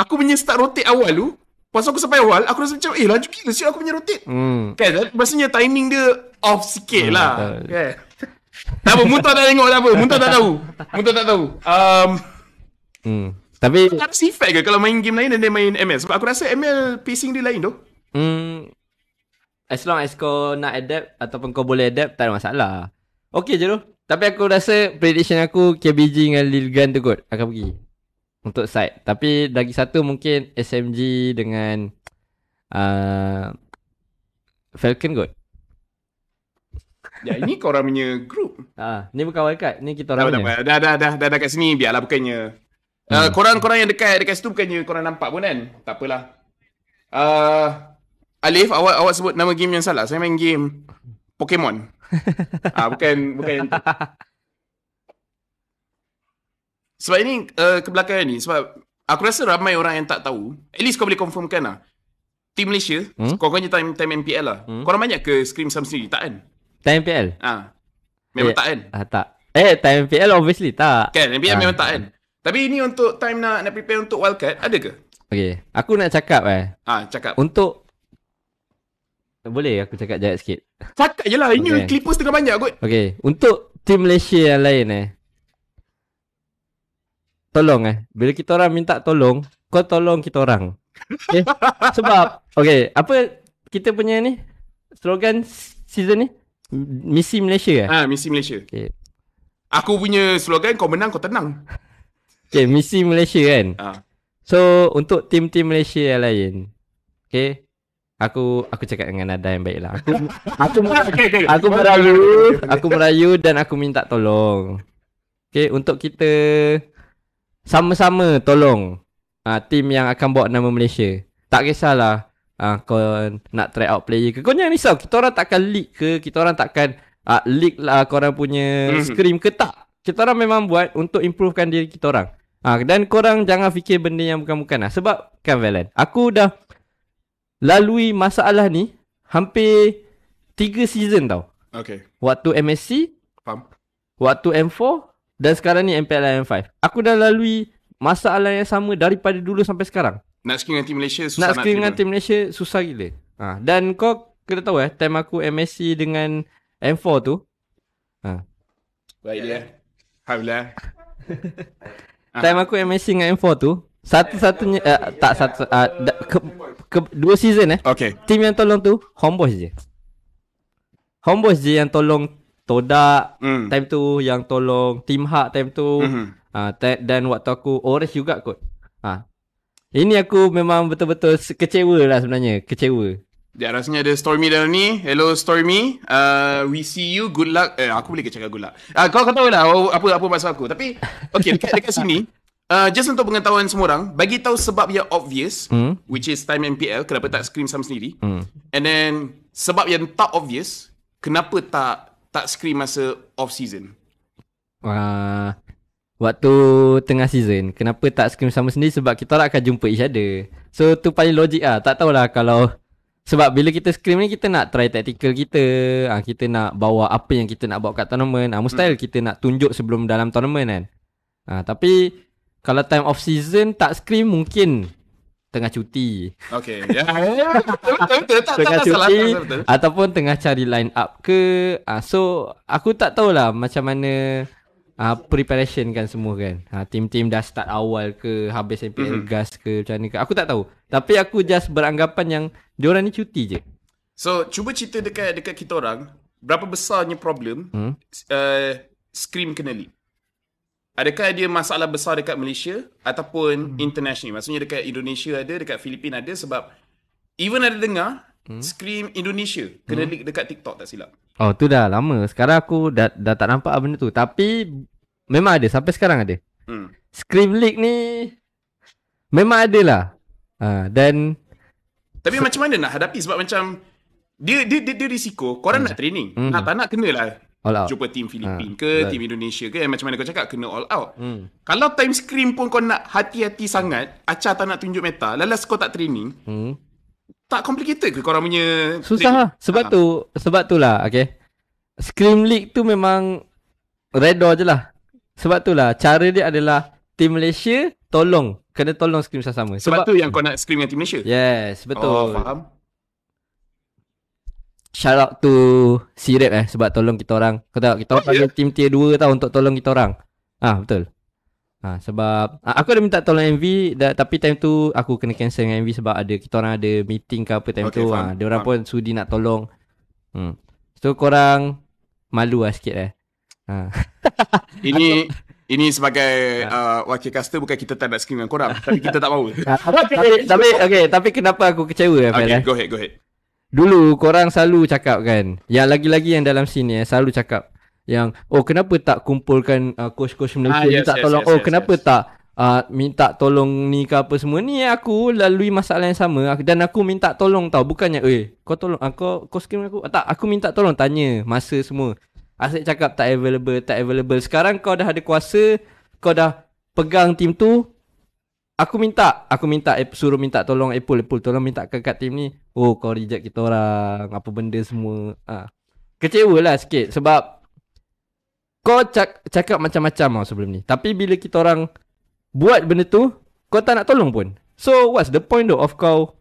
A: aku punya start rotate awal tu, Pasal aku sampai awal Aku rasa macam Eh laju gila Siap aku punya rotate hmm. Kan Maksudnya timing dia Off sikit hmm, lah Kan Tak apa Muntah dah tengok tak apa Muntah tak tahu Muntah tak tahu um, hmm. Tapi Tak ada sifat ke Kalau main game lain Dan dia main ML Sebab aku rasa ML Pacing dia lain tu hmm. As long as
B: kau nak adapt Ataupun kau boleh adapt Tak ada masalah Okay je tu Tapi aku rasa Prediction aku KBG dengan Lil Gun tu kot Akan pergi untuk side. Tapi lagi satu mungkin SMG dengan uh, Falcon kot.
A: Ya, ini korang punya group. Ah, ni bukan wildcard. Ni kita orang punya. Dah, dah, dah, dah, dah, dah kat sini. Biarlah bukannya. Uh, hmm. Korang-korang yang dekat dekat situ bukannya korang nampak pun kan? Tak apalah. Uh, Alif, awak awak sebut nama game yang salah. Saya main game Pokemon. *laughs* Ah, uh, bukan bukan *laughs* Sebab ini uh, eh, kebelakangan ni sebab aku rasa ramai orang yang tak tahu. At least kau boleh confirmkan lah. Team Malaysia, hmm? kau kanya time time MPL lah. Hmm? Kau orang banyak ke scream sama sendiri? Tak kan? Time MPL? Ha. Memang eh, tak kan?
B: Ah, tak. Eh, time MPL obviously tak. Kan, MPL ah. memang tak kan?
A: Tapi ini untuk time nak nak prepare untuk wildcard, ada ke?
B: Okey, aku nak cakap eh. Ha, cakap. Untuk boleh aku cakap jahat sikit
A: Cakap je lah okay. Ini clippers tengah banyak kot
B: Okey, Untuk team Malaysia yang lain eh tolong eh. Bila kita orang minta tolong, kau tolong kita orang.
A: Okay. Eh, sebab, okay, apa kita punya ni? Slogan season ni? Misi Malaysia eh? Ah, ha, misi Malaysia. Okay. Aku punya slogan, kau menang, kau tenang.
B: Okay, misi Malaysia kan? Ha. So, untuk tim-tim Malaysia yang lain, okay, Aku aku cakap dengan nada yang baiklah. Aku aku *laughs* aku merayu, aku merayu dan aku minta tolong. Okey, untuk kita sama-sama tolong uh, team yang akan bawa nama Malaysia. Tak kisahlah uh, kau nak try out player ke. Kau jangan risau. Kita orang takkan leak ke. Kita orang takkan uh, leak lah korang punya hmm. scream ke tak. Kita orang memang buat untuk improvekan diri kita orang. Uh, dan korang jangan fikir benda yang bukan-bukan lah. Sebab kan Valen. Aku dah lalui masalah ni hampir tiga season tau. Okay. Waktu MSC. Faham. Waktu M4. Dan sekarang ni MPL IM5 Aku dah lalui Masalah yang sama Daripada dulu sampai sekarang
A: Nak screen dengan team Malaysia Susah nak Nak dengan team
B: Malaysia Susah gila ha. Dan kau Kena tahu eh Time aku MSC dengan M4 tu ha.
A: Baik dia Alhamdulillah *laughs* ah. Time
B: aku MSC dengan M4 tu Satu-satunya eh, Tak satu uh, da, ke, ke, Dua season eh Okay Team yang tolong tu Homeboys je Homeboys je yang tolong Todak mm. time tu yang tolong Tim Hak time tu mm-hmm. uh, dan waktu aku Ores juga kot. Ha. Uh. Ini aku memang betul-betul kecewa lah sebenarnya, kecewa.
A: Ya, rasanya ada Stormy dalam ni. Hello Stormy. Uh, ah, we see you. Good luck. Eh, aku boleh cakap good luck. Uh, kau kau tahu lah apa apa maksud aku. Tapi okey dekat dekat sini uh, *laughs* just untuk pengetahuan semua orang, bagi tahu sebab yang obvious, hmm? which is time MPL, kenapa tak scream sama sendiri. Hmm. And then sebab yang tak obvious, kenapa tak tak scream masa off season?
B: Uh, waktu tengah season Kenapa tak scream sama sendiri Sebab kita tak akan jumpa each other So tu paling logik ah. Tak tahulah kalau Sebab bila kita scream ni Kita nak try tactical kita ah Kita nak bawa apa yang kita nak bawa kat tournament ah, Mustahil hmm. kita nak tunjuk sebelum dalam tournament kan ah, Tapi Kalau time off season Tak scream mungkin tengah cuti. Okay. Ya,
A: ya, ya. tengah cuti
B: ataupun tengah cari line up ke. Uh, so aku tak tahu lah macam mana uh, preparation kan semua kan. Ha, uh, Team-team dah start awal ke habis MPL mm-hmm. gas ke macam mana ke. Aku tak tahu. Tapi aku just beranggapan yang diorang ni cuti je.
A: So cuba cerita dekat dekat kita orang. Berapa besarnya problem hmm? uh, eh, Scream kena leak Adakah dia masalah besar dekat Malaysia ataupun hmm. internationally? Maksudnya dekat Indonesia ada, dekat Filipina ada sebab even ada dengar hmm. scream Indonesia kena hmm. dekat TikTok tak silap.
B: Oh, tu dah lama. Sekarang aku dah, dah tak nampak benda tu. Tapi memang ada sampai sekarang ada. Hmm. Scream leak ni memang ada lah. Ha, dan
A: tapi macam mana nak hadapi sebab macam dia dia dia, dia risiko. Korang hmm. nak training. Hmm. Nak tak nak kenalah all out. jumpa team Filipina ha. ke right. team Indonesia ke macam mana kau cakap kena all out hmm. kalau time scream pun kau nak hati-hati sangat acah tak nak tunjuk meta lalas kau tak training hmm. tak complicated ke korang punya susah lah. sebab ha. tu
B: sebab tu lah okay scream league tu memang redor je lah sebab tu lah cara dia adalah tim Malaysia tolong kena tolong scream sama-sama sebab,
A: sebab tu yang kau nak scream dengan tim Malaysia yes betul oh faham
B: Shout out to Sirap, eh sebab tolong kita orang. Kau tahu kita orang oh, ya? panggil yeah. team tier 2 tau untuk tolong kita orang. Ah ha, betul. Ah ha, sebab ah, aku dah minta tolong MV dah, tapi time tu aku kena cancel dengan MV sebab ada kita orang ada meeting ke apa time okay, tu. Ah ha, dia orang pun sudi nak tolong. Hmm. So korang malu lah sikit eh. Ha.
A: *laughs* ini ini sebagai ha. uh, wakil caster bukan kita tak nak skim dengan korang tapi kita tak mahu. *laughs* Ah, tapi, tapi
B: okay, tapi kenapa aku kecewa eh, okay, Okay, eh? go ahead, go ahead. Dulu korang selalu cakap kan Yang lagi-lagi yang dalam sini eh, Selalu cakap Yang Oh kenapa tak kumpulkan uh, Coach-coach Malaysia ah, yes, Minta yes, tolong yes, Oh yes, kenapa yes. tak uh, Minta tolong ni ke apa semua Ni aku Lalui masalah yang sama Dan aku minta tolong tau Bukannya Eh kau tolong uh, Kau, kau skim aku Tak aku minta tolong Tanya masa semua Asyik cakap tak available Tak available Sekarang kau dah ada kuasa Kau dah Pegang tim tu Aku minta Aku minta eh, Suruh minta tolong Apple Apple tolong minta ke kat tim ni Oh kau reject kita orang Apa benda semua ha. Kecewa lah sikit Sebab Kau cak, cakap macam-macam lah sebelum ni Tapi bila kita orang Buat benda tu Kau tak nak tolong pun So what's the point though of kau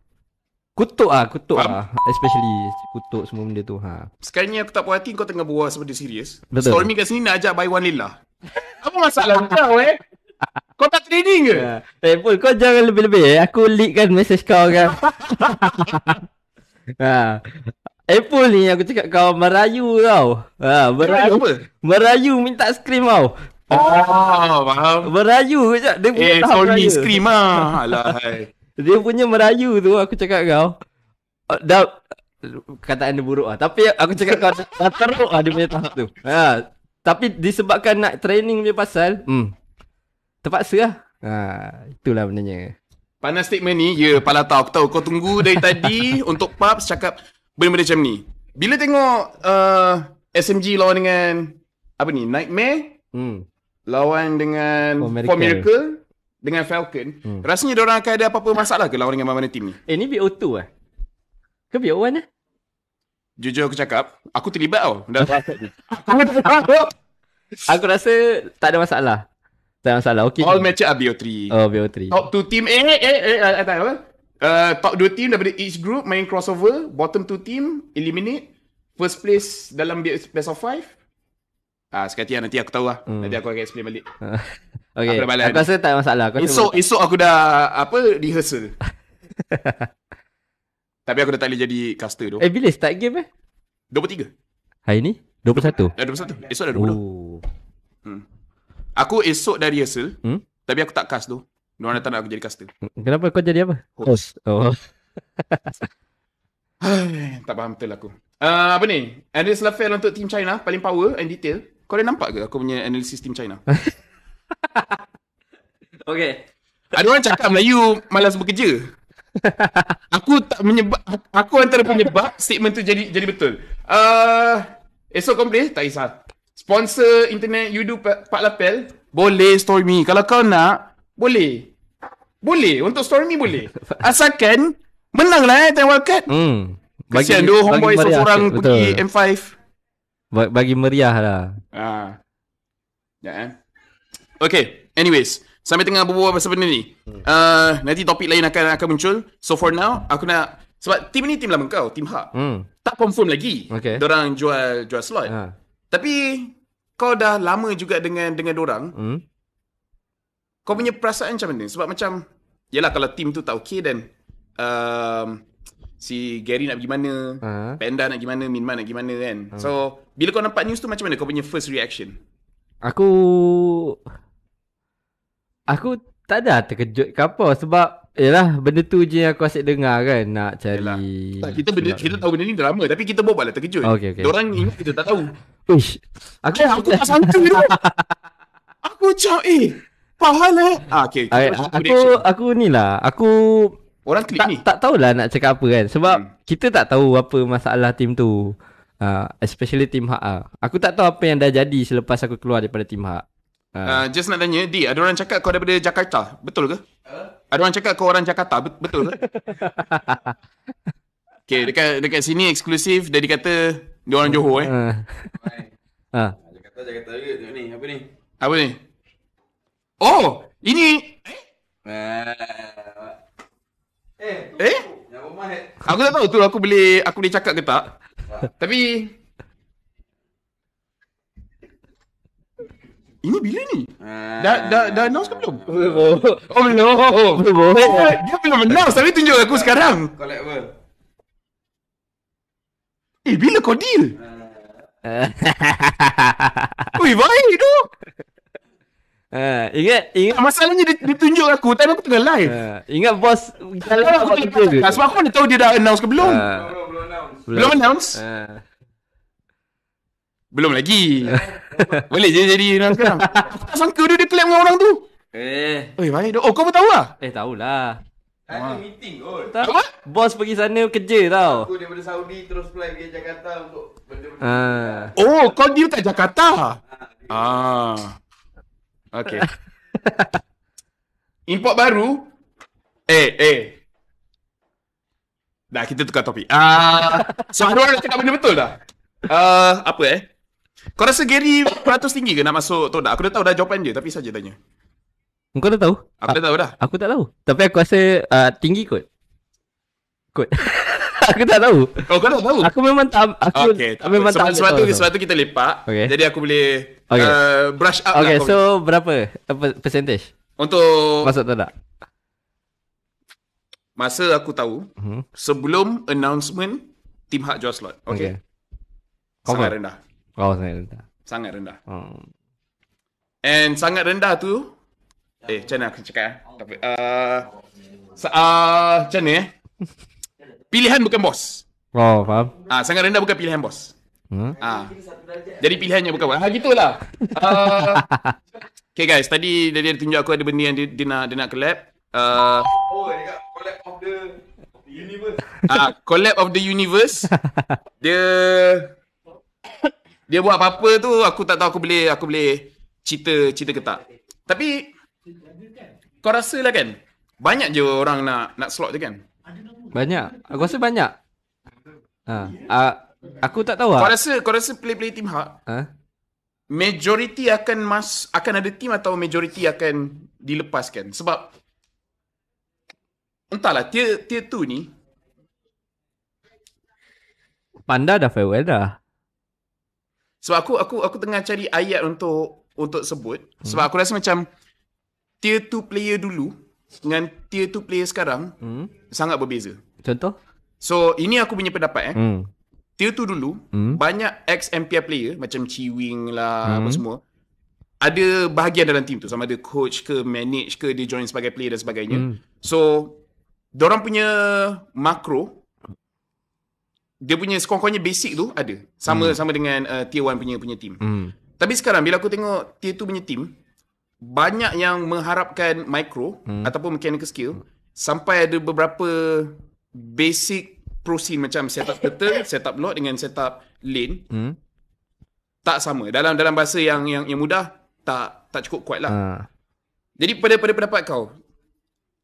B: Kutuk ah, kutuk ah, Especially kutuk semua benda tu ha.
A: Sekarang ni aku tak puas hati kau tengah buat sebenda serius Betul Stormy kat sini nak ajak buy one lila lah. *laughs* Apa masalah kau eh kau tak
B: training ke? Ya. Yeah. pun kau jangan lebih-lebih eh. Aku leakkan message kau kan. *laughs* ha. Apple ni aku cakap kau merayu kau. Ha, merayu apa? Merayu minta skrim kau. Oh, faham. Merayu aku cakap. Dia punya eh, sorry, meraya. scream lah. Alah, dia punya merayu tu aku cakap kau. Oh, dah, kataan dia buruk lah. Tapi aku cakap kau dah teruk lah dia punya tahap tu. Ha. Tapi disebabkan nak training punya pasal, hmm, Terpaksa lah.
A: Ha, itulah benarnya. Panas statement ni, ya, pala tahu. Aku tahu kau tunggu dari tadi *laughs* untuk Pubs cakap benda-benda macam ni. Bila tengok uh, SMG lawan dengan, apa ni, Nightmare? Hmm. Lawan dengan Four Miracle. Four Miracle dengan Falcon. Hmm. Rasanya orang akan ada apa-apa masalah ke lawan dengan mana-mana team ni? Eh, ni BO2 lah. Eh? Ke BO1 lah? Eh? Jujur aku cakap, aku terlibat tau. *laughs*
B: aku rasa tak ada masalah. Tak masalah. okay. All match up
A: BO3 Oh BO3 Top 2 team eh, eh eh eh eh Tak apa Uh, top 2 team daripada each group main crossover bottom 2 team eliminate first place dalam best of 5 ah uh, sekali nanti aku tahu lah hmm. nanti aku akan explain balik *laughs* okey aku, balik aku rasa tak masalah aku esok cuma... esok aku dah apa rehearsal *laughs* tapi aku dah tak boleh jadi caster tu eh bila start game eh 23 hari ni 21 dah 21 esok dah 22 oh. hmm. Aku esok dah rehearsal hmm? Tapi aku tak cast tu Mereka dah nak aku jadi caster
B: hmm. Kenapa kau jadi apa? Host Oh
A: *laughs* Tak faham betul aku uh, Apa ni? Analis Lafayette untuk team China Paling power and detail Kau dah nampak ke aku punya analysis team China?
B: *laughs*
A: okay Ada ah, orang cakap Melayu malas bekerja *laughs* aku tak menyebab aku antara penyebab statement tu jadi jadi betul. Uh, esok komplit tak kisah sponsor internet you do Pak Lapel, boleh Stormy. Kalau kau nak, boleh. Boleh. Untuk Stormy boleh. *laughs* Asalkan, menanglah eh, time wildcard. Hmm.
B: Kesian dua homeboy seorang pergi M5. Ba- bagi meriah lah.
A: Ha. Ya, eh? Okay. Anyways. Sampai tengah berbual pasal benda ni. Hmm. Uh, nanti topik lain akan akan muncul. So for now, aku nak... Sebab tim ni team lama kau. Team Hak. Hmm. Tak confirm lagi. Okay. Diorang jual, jual slot. Ha. Tapi kau dah lama juga dengan dengan orang. Hmm. Kau punya perasaan macam mana? Sebab macam yalah kalau team tu tak okey dan um, si Gary nak pergi mana, uh-huh. Panda nak pergi mana, Minman nak pergi mana kan. Uh-huh. So, bila kau nampak news tu macam mana kau punya first reaction?
B: Aku aku tak ada terkejut ke apa sebab Yalah benda tu je yang aku asyik dengar kan nak cari. Yalah.
A: Tak kita benda, kita tahu benda ni dah lama tapi kita buatlah terkejut. Okay, okay. Diorang ingat kita tak tahu.
B: *laughs* Uish. Aku eh,
A: aku sangka ni. aku cakap eh pahala. Ah, okay, okay. Ay, aku aku,
B: aku ni lah. Aku orang klik tak, ni. Tak tahulah nak cakap apa kan sebab hmm. kita tak tahu apa masalah tim tu. Uh, especially tim Hak lah. Aku tak tahu apa yang dah jadi selepas aku keluar daripada tim Hak.
A: Uh. Uh, just nak tanya, D, ada orang cakap kau daripada Jakarta. Betul ke? Huh? Ada orang cakap kau orang Jakarta, betul ke? *laughs* okay, dekat, dekat sini eksklusif, dia dikata dia orang Johor eh. Uh. Ha. Jakarta, Jakarta ke? Tengok ni, apa ni? Apa ni? Oh, ini! Eh? Eh? eh? Aku tak tahu tu aku boleh aku boleh cakap ke tak. Tapi Ini bila ni? Ah. Dah dah dah announce ke belum? Oh belum. Oh belum. Oh, oh, oh. Dia belum announce tapi tunjuk aku sekarang.
B: Collectible.
A: Eh bila kau deal? Wih ah. baik tu. Uh, ingat ingat masalahnya dia, dia tunjuk aku time aku tengah live. Uh, ingat bos kalau aku tak tahu dia dah announce ke belum? Uh, belum belum announce. Belum announce. Uh. Belum lagi. *laughs* Boleh jadi orang sekarang. Aku tak sangka dia, dia claim dengan orang tu. Eh. Oi, baik. Oh, kau pun tahu lah?
B: Eh, tahulah. Ada meeting kot. Apa? Bos pergi sana kerja tau. Aku daripada Saudi terus fly ke Jakarta untuk benda-benda.
A: Ah. Oh, kau dia tak Jakarta? Ah. ah. Okay. *laughs* Import baru? Eh, eh. Dah, kita tukar topik. Ah. So, Anwar nak cakap benda betul dah? Uh, apa eh? Kau rasa Gary beratus tinggi ke nak masuk tu Aku dah tahu dah jawapan dia tapi saja tanya. Kau dah tahu? Aku dah tahu dah.
B: Aku tak tahu. Tapi aku rasa uh, tinggi kot. Kot. *laughs* aku
A: tak tahu. Oh, kau dah tahu? Aku memang tak aku okay, memang tak sebab tu sebab tu kita lepak. Okay. Jadi aku boleh okay. uh, brush up Okay, lah,
B: so boleh. berapa uh, percentage? Untuk masuk tak tak?
A: Masa aku tahu mm-hmm. sebelum announcement team hak jual Okay. okay. Sangat rendah.
B: Oh, sangat rendah.
A: Sangat rendah. Hmm. And sangat rendah tu, eh, macam mana aku cakap? Eh? Tapi, uh, sa- uh, macam ni eh? Pilihan bukan bos.
B: Oh, faham.
A: Ah, sangat rendah bukan pilihan bos. Hmm? Ah. Jadi pilihannya bukan buat. Ah, ha gitulah. Uh, okay guys, tadi dia, dia tunjuk aku ada benda yang dia, dia nak dia nak collab. Uh, oh, dia kat collab of the universe. Ah, uh, collab of the universe. *laughs* dia dia buat apa-apa tu aku tak tahu aku boleh aku boleh cerita cerita ke tak. Tapi kau rasalah kan banyak je orang nak nak slot je kan?
B: Banyak. Aku rasa banyak.
A: Ha. A- aku tak tahu lah. Kau rasa kau rasa play-play team hak? Ha? Majority akan mas akan ada team atau majority akan dilepaskan sebab entahlah tier tier 2 ni
B: Panda dah farewell dah.
A: Sebab aku aku aku tengah cari ayat untuk untuk sebut. Hmm. Sebab aku rasa macam tier 2 player dulu dengan tier 2 player sekarang hmm. sangat berbeza. Contoh? So, ini aku punya pendapat eh. Hmm. Tier 2 dulu hmm. banyak ex MPR player macam Chi lah hmm. apa semua. Ada bahagian dalam team tu sama ada coach ke manage ke dia join sebagai player dan sebagainya. Hmm. So, diorang punya makro dia punya sekurang-kurangnya basic tu ada. Sama hmm. sama dengan uh, tier 1 punya punya team. Hmm. Tapi sekarang bila aku tengok tier 2 punya team banyak yang mengharapkan micro hmm. ataupun mechanical skill sampai ada beberapa basic pro scene macam setup turtle, *coughs* setup lock dengan setup lane. Hmm. Tak sama. Dalam dalam bahasa yang yang yang mudah tak tak cukup kuat lah. Ha. Jadi pada pada pendapat kau,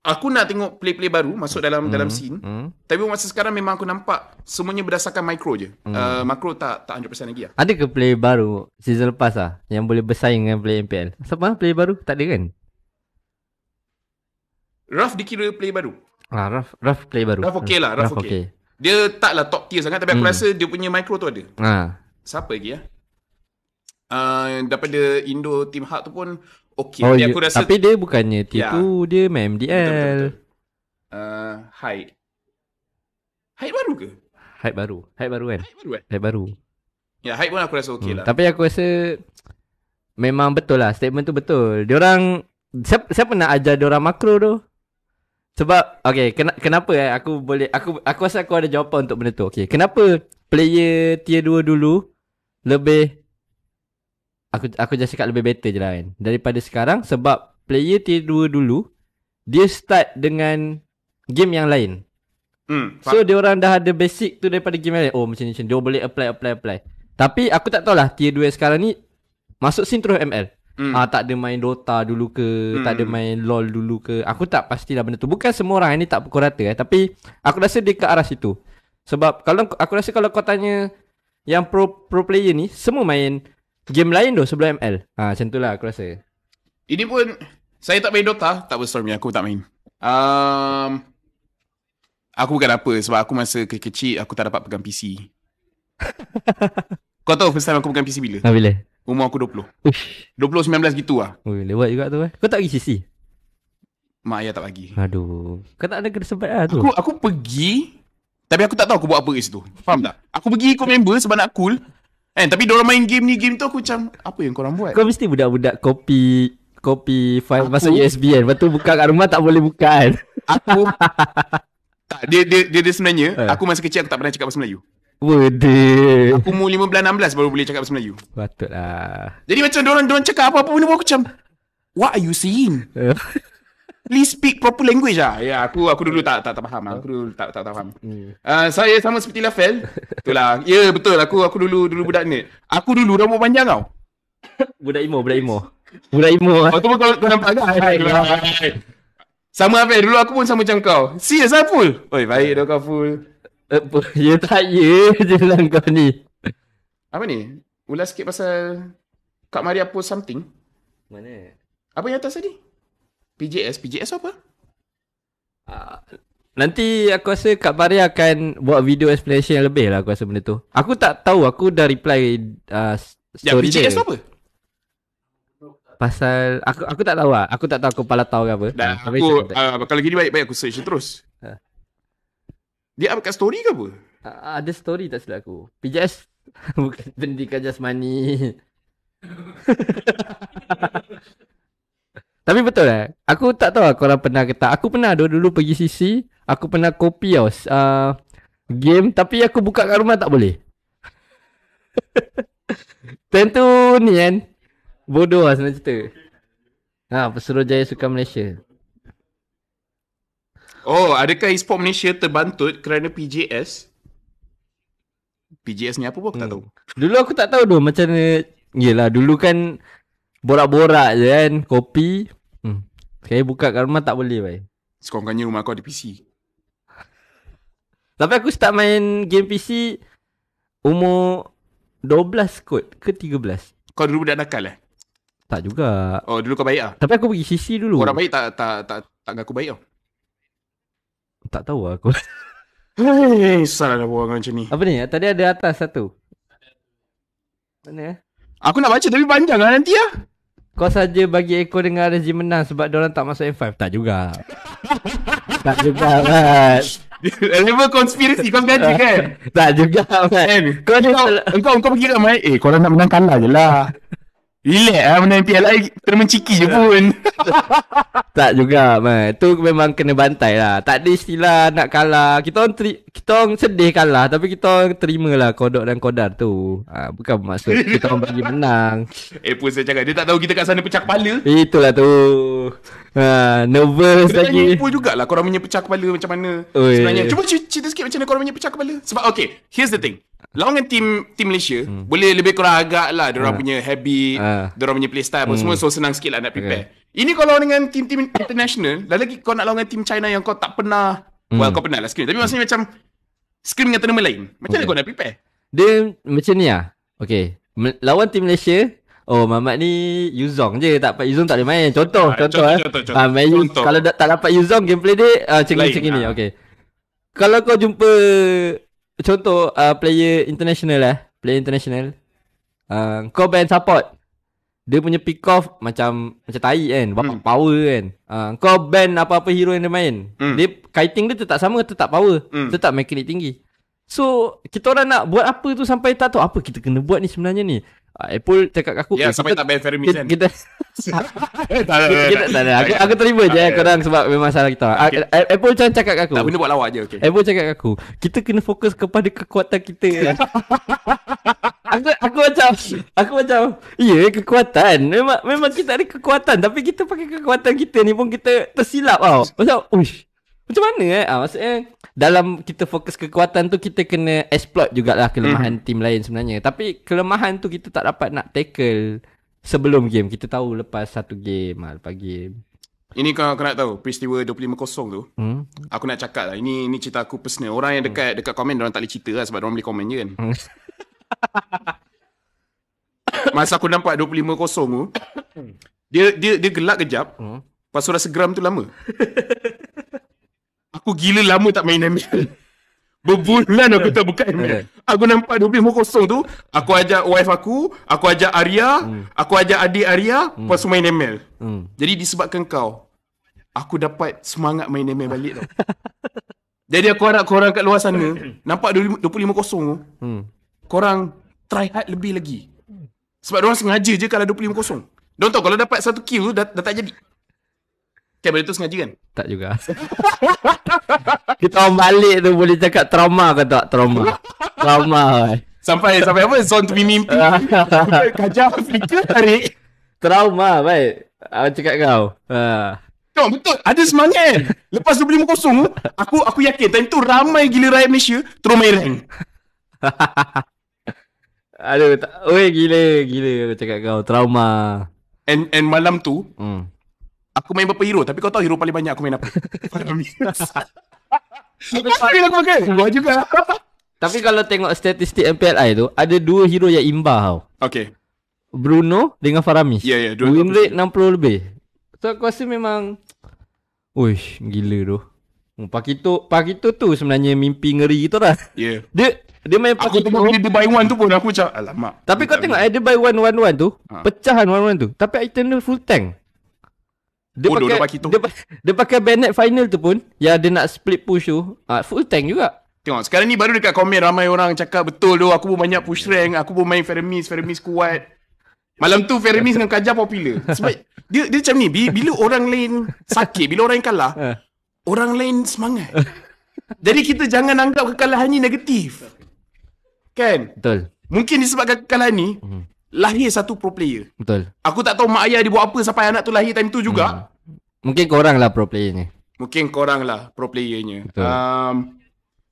A: aku nak tengok play-play baru masuk dalam mm-hmm. dalam scene. Mm-hmm. Tapi masa sekarang memang aku nampak semuanya berdasarkan micro je. Mm-hmm. Uh, makro tak tak 100% lagi lah.
B: Ada ke play baru season lepas ah yang boleh bersaing dengan play MPL? Siapa play baru? Tak ada kan?
A: Raf dikira play baru.
B: Ah, Raf Raf play baru. Raf okay lah, Raf rough okay. okay.
A: Dia taklah top tier sangat tapi aku mm. rasa dia punya micro tu ada. Ha. Siapa lagi ya? Uh, daripada Indo Team Hub tu pun Okay. Oh, tapi, ya, aku rasa... tapi dia
B: bukannya T2, yeah. dia memang MDL. Betul, betul, betul.
A: Uh, height. Height baru ke?
B: Height baru. Height baru kan? Height baru eh? Height baru.
A: Ya, yeah, height pun aku rasa okey hmm. lah. Tapi
B: aku rasa... Memang betul lah. Statement tu betul. Diorang... Siapa, siapa nak ajar diorang makro tu? Sebab... Okay, ken, kenapa eh? Aku boleh... Aku aku rasa aku ada jawapan untuk benda tu. Okay, kenapa player tier 2 dulu... Lebih aku aku just cakap lebih better je lah kan daripada sekarang sebab player t 2 dulu dia start dengan game yang lain. Hmm. So dia orang dah ada basic tu daripada game yang lain. Oh macam ni macam dia boleh apply apply apply. Tapi aku tak tahulah t 2 sekarang ni masuk sin terus ML. Hmm. Ah tak ada main Dota dulu ke, hmm. tak ada hmm. main LoL dulu ke. Aku tak pastilah benda tu. Bukan semua orang ni tak pukul rata eh, tapi aku rasa dia ke arah situ. Sebab kalau aku rasa kalau kau tanya yang pro pro player ni semua main Game lain tu sebelum ML. Ha, ah, macam tu lah aku rasa.
A: Ini pun saya tak main Dota, tak apa sorry aku tak main. Um, aku bukan apa sebab aku masa kecil-kecil aku tak dapat pegang PC. *laughs* Kau tahu first time aku pegang PC bila? Ha, bila? Umur aku 20. Uish. 20 19 gitu ah. Oi, lewat juga tu eh. Kau tak pergi CC? Mak ayah tak bagi.
B: Aduh.
A: Kau tak ada kena sebab lah tu. Aku aku pergi tapi aku tak tahu aku buat apa kat situ. Faham tak? Aku pergi ikut member sebab nak cool. Eh tapi dia main game ni game tu aku macam apa yang korang buat? Kau
B: mesti budak-budak copy copy file aku? masuk USB kan. Lepas tu buka kat rumah tak boleh buka kan.
A: Aku *laughs* tak dia dia dia, dia sebenarnya uh. aku masa kecil aku tak pernah cakap bahasa Melayu.
B: Wede. Aku
A: umur 15 16 baru boleh cakap bahasa Melayu.
B: Patutlah.
A: Jadi macam dia orang cakap apa-apa benda aku macam what are you seeing? Uh please speak proper language ah. Ya, aku aku dulu tak tak tak faham. Lah. Aku dulu tak tak tak faham. Uh, saya sama seperti Lafel. Betul *laughs* lah. Ya, yeah, betul. Aku aku dulu dulu budak ni. Aku dulu rambut panjang tau. Budak imo, budak imo, *laughs* Budak imo. Eh. Oh, tu pun kau, kau nampak kan? Hai, Sama apa? Dulu aku pun sama macam kau. Serius lah, full. Oi, baik dah kau full. Eh, apa? *laughs* Ya tak ya je lah kau ni. Apa ni? Ulas sikit pasal Kak Maria post something. Mana? Apa yang atas tadi? PJS? PJS apa? Uh,
B: nanti aku rasa Kak Bari akan buat video explanation yang lebih lah aku rasa benda tu. Aku tak tahu. Aku dah reply uh, story ya, PJS apa? Pasal aku aku tak tahu lah. Aku tak tahu aku pala tahu ke apa. Dah,
A: ah, aku, uh, kalau gini baik-baik aku search terus. Uh. Dia kat story ke apa?
B: Uh, ada story tak silap aku. PJS *laughs* bukan pendidikan jasmani. *laughs* Tapi betul eh Aku tak tahu lah korang pernah ke tak Aku pernah dulu-dulu pergi CC Aku pernah copy tau eh, uh, Game Tapi aku buka kat rumah tak boleh *laughs* Tentu ni kan Bodoh lah sebenarnya cerita Ha, Pesuruh Jaya Sukan Malaysia
A: Oh, adakah e-sport Malaysia terbantut kerana PJS? PJS ni apa pun aku hmm. tak tahu.
B: Dulu aku tak tahu tu macam ni. Yelah, dulu kan Borak-borak je kan Kopi hmm. Sekali buka kat rumah tak boleh bay. Sekurang-kurangnya rumah kau ada PC *laughs* Tapi aku start main game PC Umur 12 kot Ke 13
A: Kau dulu budak nakal eh? Tak juga Oh dulu kau baik lah Tapi aku pergi CC dulu Orang baik tak Tak tak tak, tak baik tau oh?
B: Tak tahu lah aku Hei, salah dah buang macam ni Apa ni? Tadi ada atas satu Mana eh? Aku nak baca tapi panjang lah nanti lah ya. Kau saja bagi Eko dengan RSG menang sebab dia orang tak masuk M5. Tak
A: juga. *laughs* tak juga, Mat. Level conspiracy kau gaji *laughs* kan? tak juga, Mat. Kan? Kau, ni, kau, kau pergi kat Mike. Eh, korang nak menang kalah je lah. Relax lah Menang PLA Kena menciki je pun *laughs* Tak juga
B: man. Tu memang kena bantai lah Tak ada istilah Nak kalah Kita orang teri- Kita orang sedih kalah Tapi kita orang terima lah Kodok dan kodar tu ha, Bukan maksud Kita orang bagi menang
A: *laughs* Eh pun saya cakap Dia tak tahu kita kat sana Pecah kepala Itulah tu ha, Nervous kena lagi Kena tanya jugalah Korang punya pecah kepala Macam mana Oi. Sebenarnya Cuba cerita sikit Macam mana korang punya pecah kepala Sebab okay Here's the thing lawan tim tim Malaysia hmm. boleh lebih kurang agak lah dia orang uh. punya habit, uh. dia orang punya playstyle hmm. semua so senang sikit lah nak prepare. Okay. Ini kalau dengan tim tim international, dah lagi kau nak lawan dengan team China yang kau tak pernah, hmm. well kau pernah lah scrim. Tapi maksudnya macam scrim dengan tournament lain. Macam mana okay. kau nak prepare?
B: Dia macam ni lah. Okay. Lawan tim Malaysia, Oh Mamat ni Yuzong je tak dapat Yuzong tak boleh main. Contoh, ha, contoh, contoh, contoh eh. Contoh, ah, main kalau tak dapat Yuzong gameplay dia uh, macam ni macam ni. Okey. Kalau kau jumpa contoh uh, player international lah, player international. Uh, kau band support. Dia punya pick off macam macam tai kan, bapak hmm. power kan. Uh, kau band apa-apa hero yang dia main. Hmm. Dia kiting dia tetap sama tetap power, hmm. tetap mechanic tinggi. So, kita orang nak buat apa tu sampai tak tahu apa kita kena buat ni sebenarnya ni. Ah, Apple cakap
A: aku Ya eh, sampai tak bayar Fairy Kita kan? *laughs* Tak ada Aku, aku terima je eh, korang
B: Sebab memang salah kita ah, Apple macam cakap aku Tak benda buat
A: lawak je okay. Apple
B: cakap aku Kita kena fokus kepada kekuatan kita *laughs* aku, aku macam Aku macam iya kekuatan Memang memang kita ada kekuatan Tapi kita pakai kekuatan kita ni pun Kita tersilap tau Macam Uish macam mana eh? Ha, maksudnya dalam kita fokus kekuatan tu kita kena exploit jugalah kelemahan mm-hmm. lain sebenarnya. Tapi kelemahan tu kita tak dapat nak tackle sebelum game. Kita tahu lepas satu game, ha, lepas game.
A: Ini kau, kau nak tahu peristiwa 25-0 tu. Hmm? Aku nak cakap lah. Ini, ini cerita aku personal. Orang yang dekat hmm. dekat komen, orang tak boleh cerita lah sebab orang boleh komen je kan. Hmm. *laughs* Masa aku nampak 25-0 tu, hmm. dia, dia, dia gelak kejap. Hmm. Pasal rasa geram tu lama. *laughs* Aku gila lama tak main ML Berbulan aku tak buka ML eh. Aku nampak 12 muka kosong tu Aku ajak wife aku Aku ajak Arya hmm. Aku ajak adik Arya hmm. Lepas main ML hmm. Jadi disebabkan kau Aku dapat semangat main ML balik tau Jadi aku harap korang kat luar sana Nampak 25 kosong tu hmm. Korang try hard lebih lagi Sebab orang sengaja je kalau 25 kosong Diorang tahu kalau dapat satu kill tu dah, dah tak jadi Kan benda tu sengaja kan?
B: Tak juga. *laughs* Kita orang balik tu boleh cakap trauma ke tak trauma? Trauma. Kan?
A: Sampai sampai apa? Zone to be mimpi. *laughs* Kajar fikir tarik. Trauma, baik. Aku cakap kau. Uh. Kau betul. Ada semangat kan? Lepas 25-0, aku aku yakin time tu ramai gila rakyat Malaysia terus main rank. *laughs* Aduh, tak. Oi, gila, gila aku cakap kau. Trauma. And and malam tu, hmm. Aku main berapa hero Tapi kau tahu hero paling banyak Aku main apa *laughs* Apa yang aku pakai Gua juga
B: Tapi kalau tengok statistik MPLI tu Ada dua hero yang imba kau. Okay Bruno dengan Faramis Ya yeah, ya yeah, Win rate 60 lebih So aku rasa memang Uish Gila tu Pagi tu Pagi tu tu sebenarnya Mimpi ngeri gitu lah Ya yeah. Dia dia main Pakito Aku tengok dia buy one tu pun Aku cakap Alamak Tapi kau tengok ada eh, buy one one one tu ha. Pecahan one one tu Tapi item dia full tank dia Bodoh pakai, dia bagi tu dia,
A: dia pakai Bennett final tu pun Yang dia nak split push tu ha, Full tank juga Tengok sekarang ni baru dekat komen Ramai orang cakap Betul tu aku pun banyak push rank Aku pun main Fermis Fermis kuat Malam tu Fermis dengan Kajar popular Sebab dia, dia macam ni Bila orang lain sakit Bila orang kalah *laughs* eh. Orang lain semangat Jadi kita jangan anggap kekalahan ni negatif Kan? Betul Mungkin disebabkan kekalahan ni hmm lahir satu pro player. Betul. Aku tak tahu mak ayah dia buat apa sampai anak tu lahir time tu juga. Hmm. Mungkin korang lah pro player ni. Mungkin korang lah pro player ni. Um,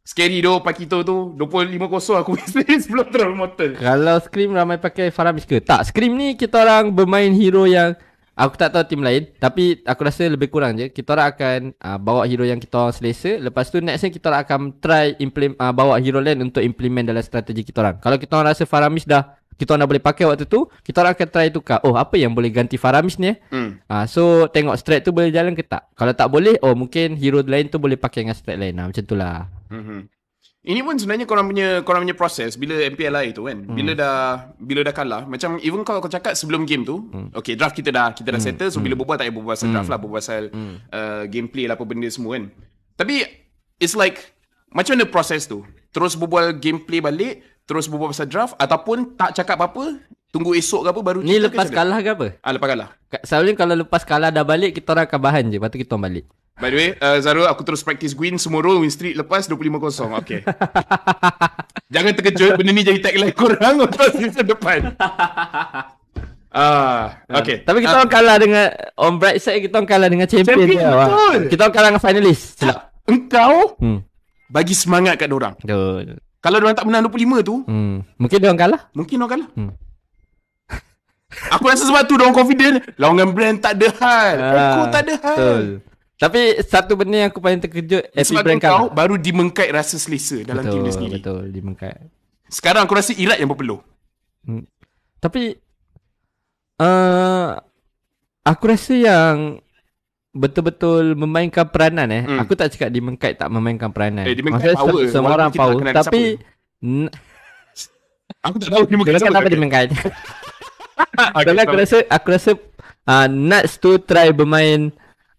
A: scary doh Pakito tu 25-0 aku *laughs* experience sebelum terlalu mortal.
B: Kalau Scream ramai pakai Farah Mishka. Tak, Scream ni kita orang bermain hero yang Aku tak tahu tim lain Tapi aku rasa lebih kurang je Kita orang akan uh, Bawa hero yang kita orang selesa Lepas tu next ni kita orang akan Try implement uh, Bawa hero lain Untuk implement dalam strategi kita orang Kalau kita orang rasa Faramis dah kita nak boleh pakai waktu tu kita orang akan try tukar oh apa yang boleh ganti Faramis ni eh hmm. ah so tengok strat tu boleh jalan ke tak kalau tak boleh oh mungkin hero lain tu boleh pakai dengan strat lain ah, lah macam itulah
A: hmm ini pun sebenarnya korang punya korang punya proses bila MPL lah itu kan hmm. bila dah bila dah kalah macam even kau kau cakap sebelum game tu hmm. okey draft kita dah kita dah hmm. settle so hmm. bila berbual tak payah berbual pasal hmm. draft lah berbual pasal hmm. uh, gameplay lah apa benda semua kan tapi it's like macam mana proses tu terus berbual gameplay balik terus berbual pasal draft ataupun tak cakap apa-apa tunggu esok ke apa baru ni lepas ke kalah ke apa ah lepas kalah
B: Sebelum kalau lepas kalah dah balik kita orang akan bahan je patut kita orang
A: balik by the way uh, Zarul aku terus practice win semua roll win streak lepas 25-0 okey *laughs* jangan terkejut benda ni jadi tagline korang untuk *laughs* season depan
B: Ah, uh, okay. Tapi kita uh, kalah dengan on bright side kita kalah dengan champion. Champion dia, betul. Wah.
A: Kita kalah dengan finalist. Tak. Engkau hmm. bagi semangat kat orang. Kalau dia orang tak menang 25 tu, hmm. mungkin dia orang kalah. Mungkin dia orang kalah. Hmm. *laughs* Aku rasa sebab tu dia orang confident, lawan brand tak ada hal. Ah, aku tak ada hal. Betul. Tapi satu benda yang aku paling terkejut Epic Brand kalah. kau baru dimengkait rasa selesa dalam betul, tim dia sendiri.
B: Betul, dimengkait.
A: Sekarang aku rasa irat yang berpeluh. Hmm. Tapi
B: uh, aku rasa yang betul-betul memainkan peranan eh. Hmm. Aku tak cakap dimengkait tak memainkan peranan. Eh, dimengkait Maksudnya power. Se- semua orang power. Tapi... *laughs* aku tak tahu dimengkait siapa. Kenapa dimengkait? Okay, aku rasa aku rasa uh, Nuts tu try bermain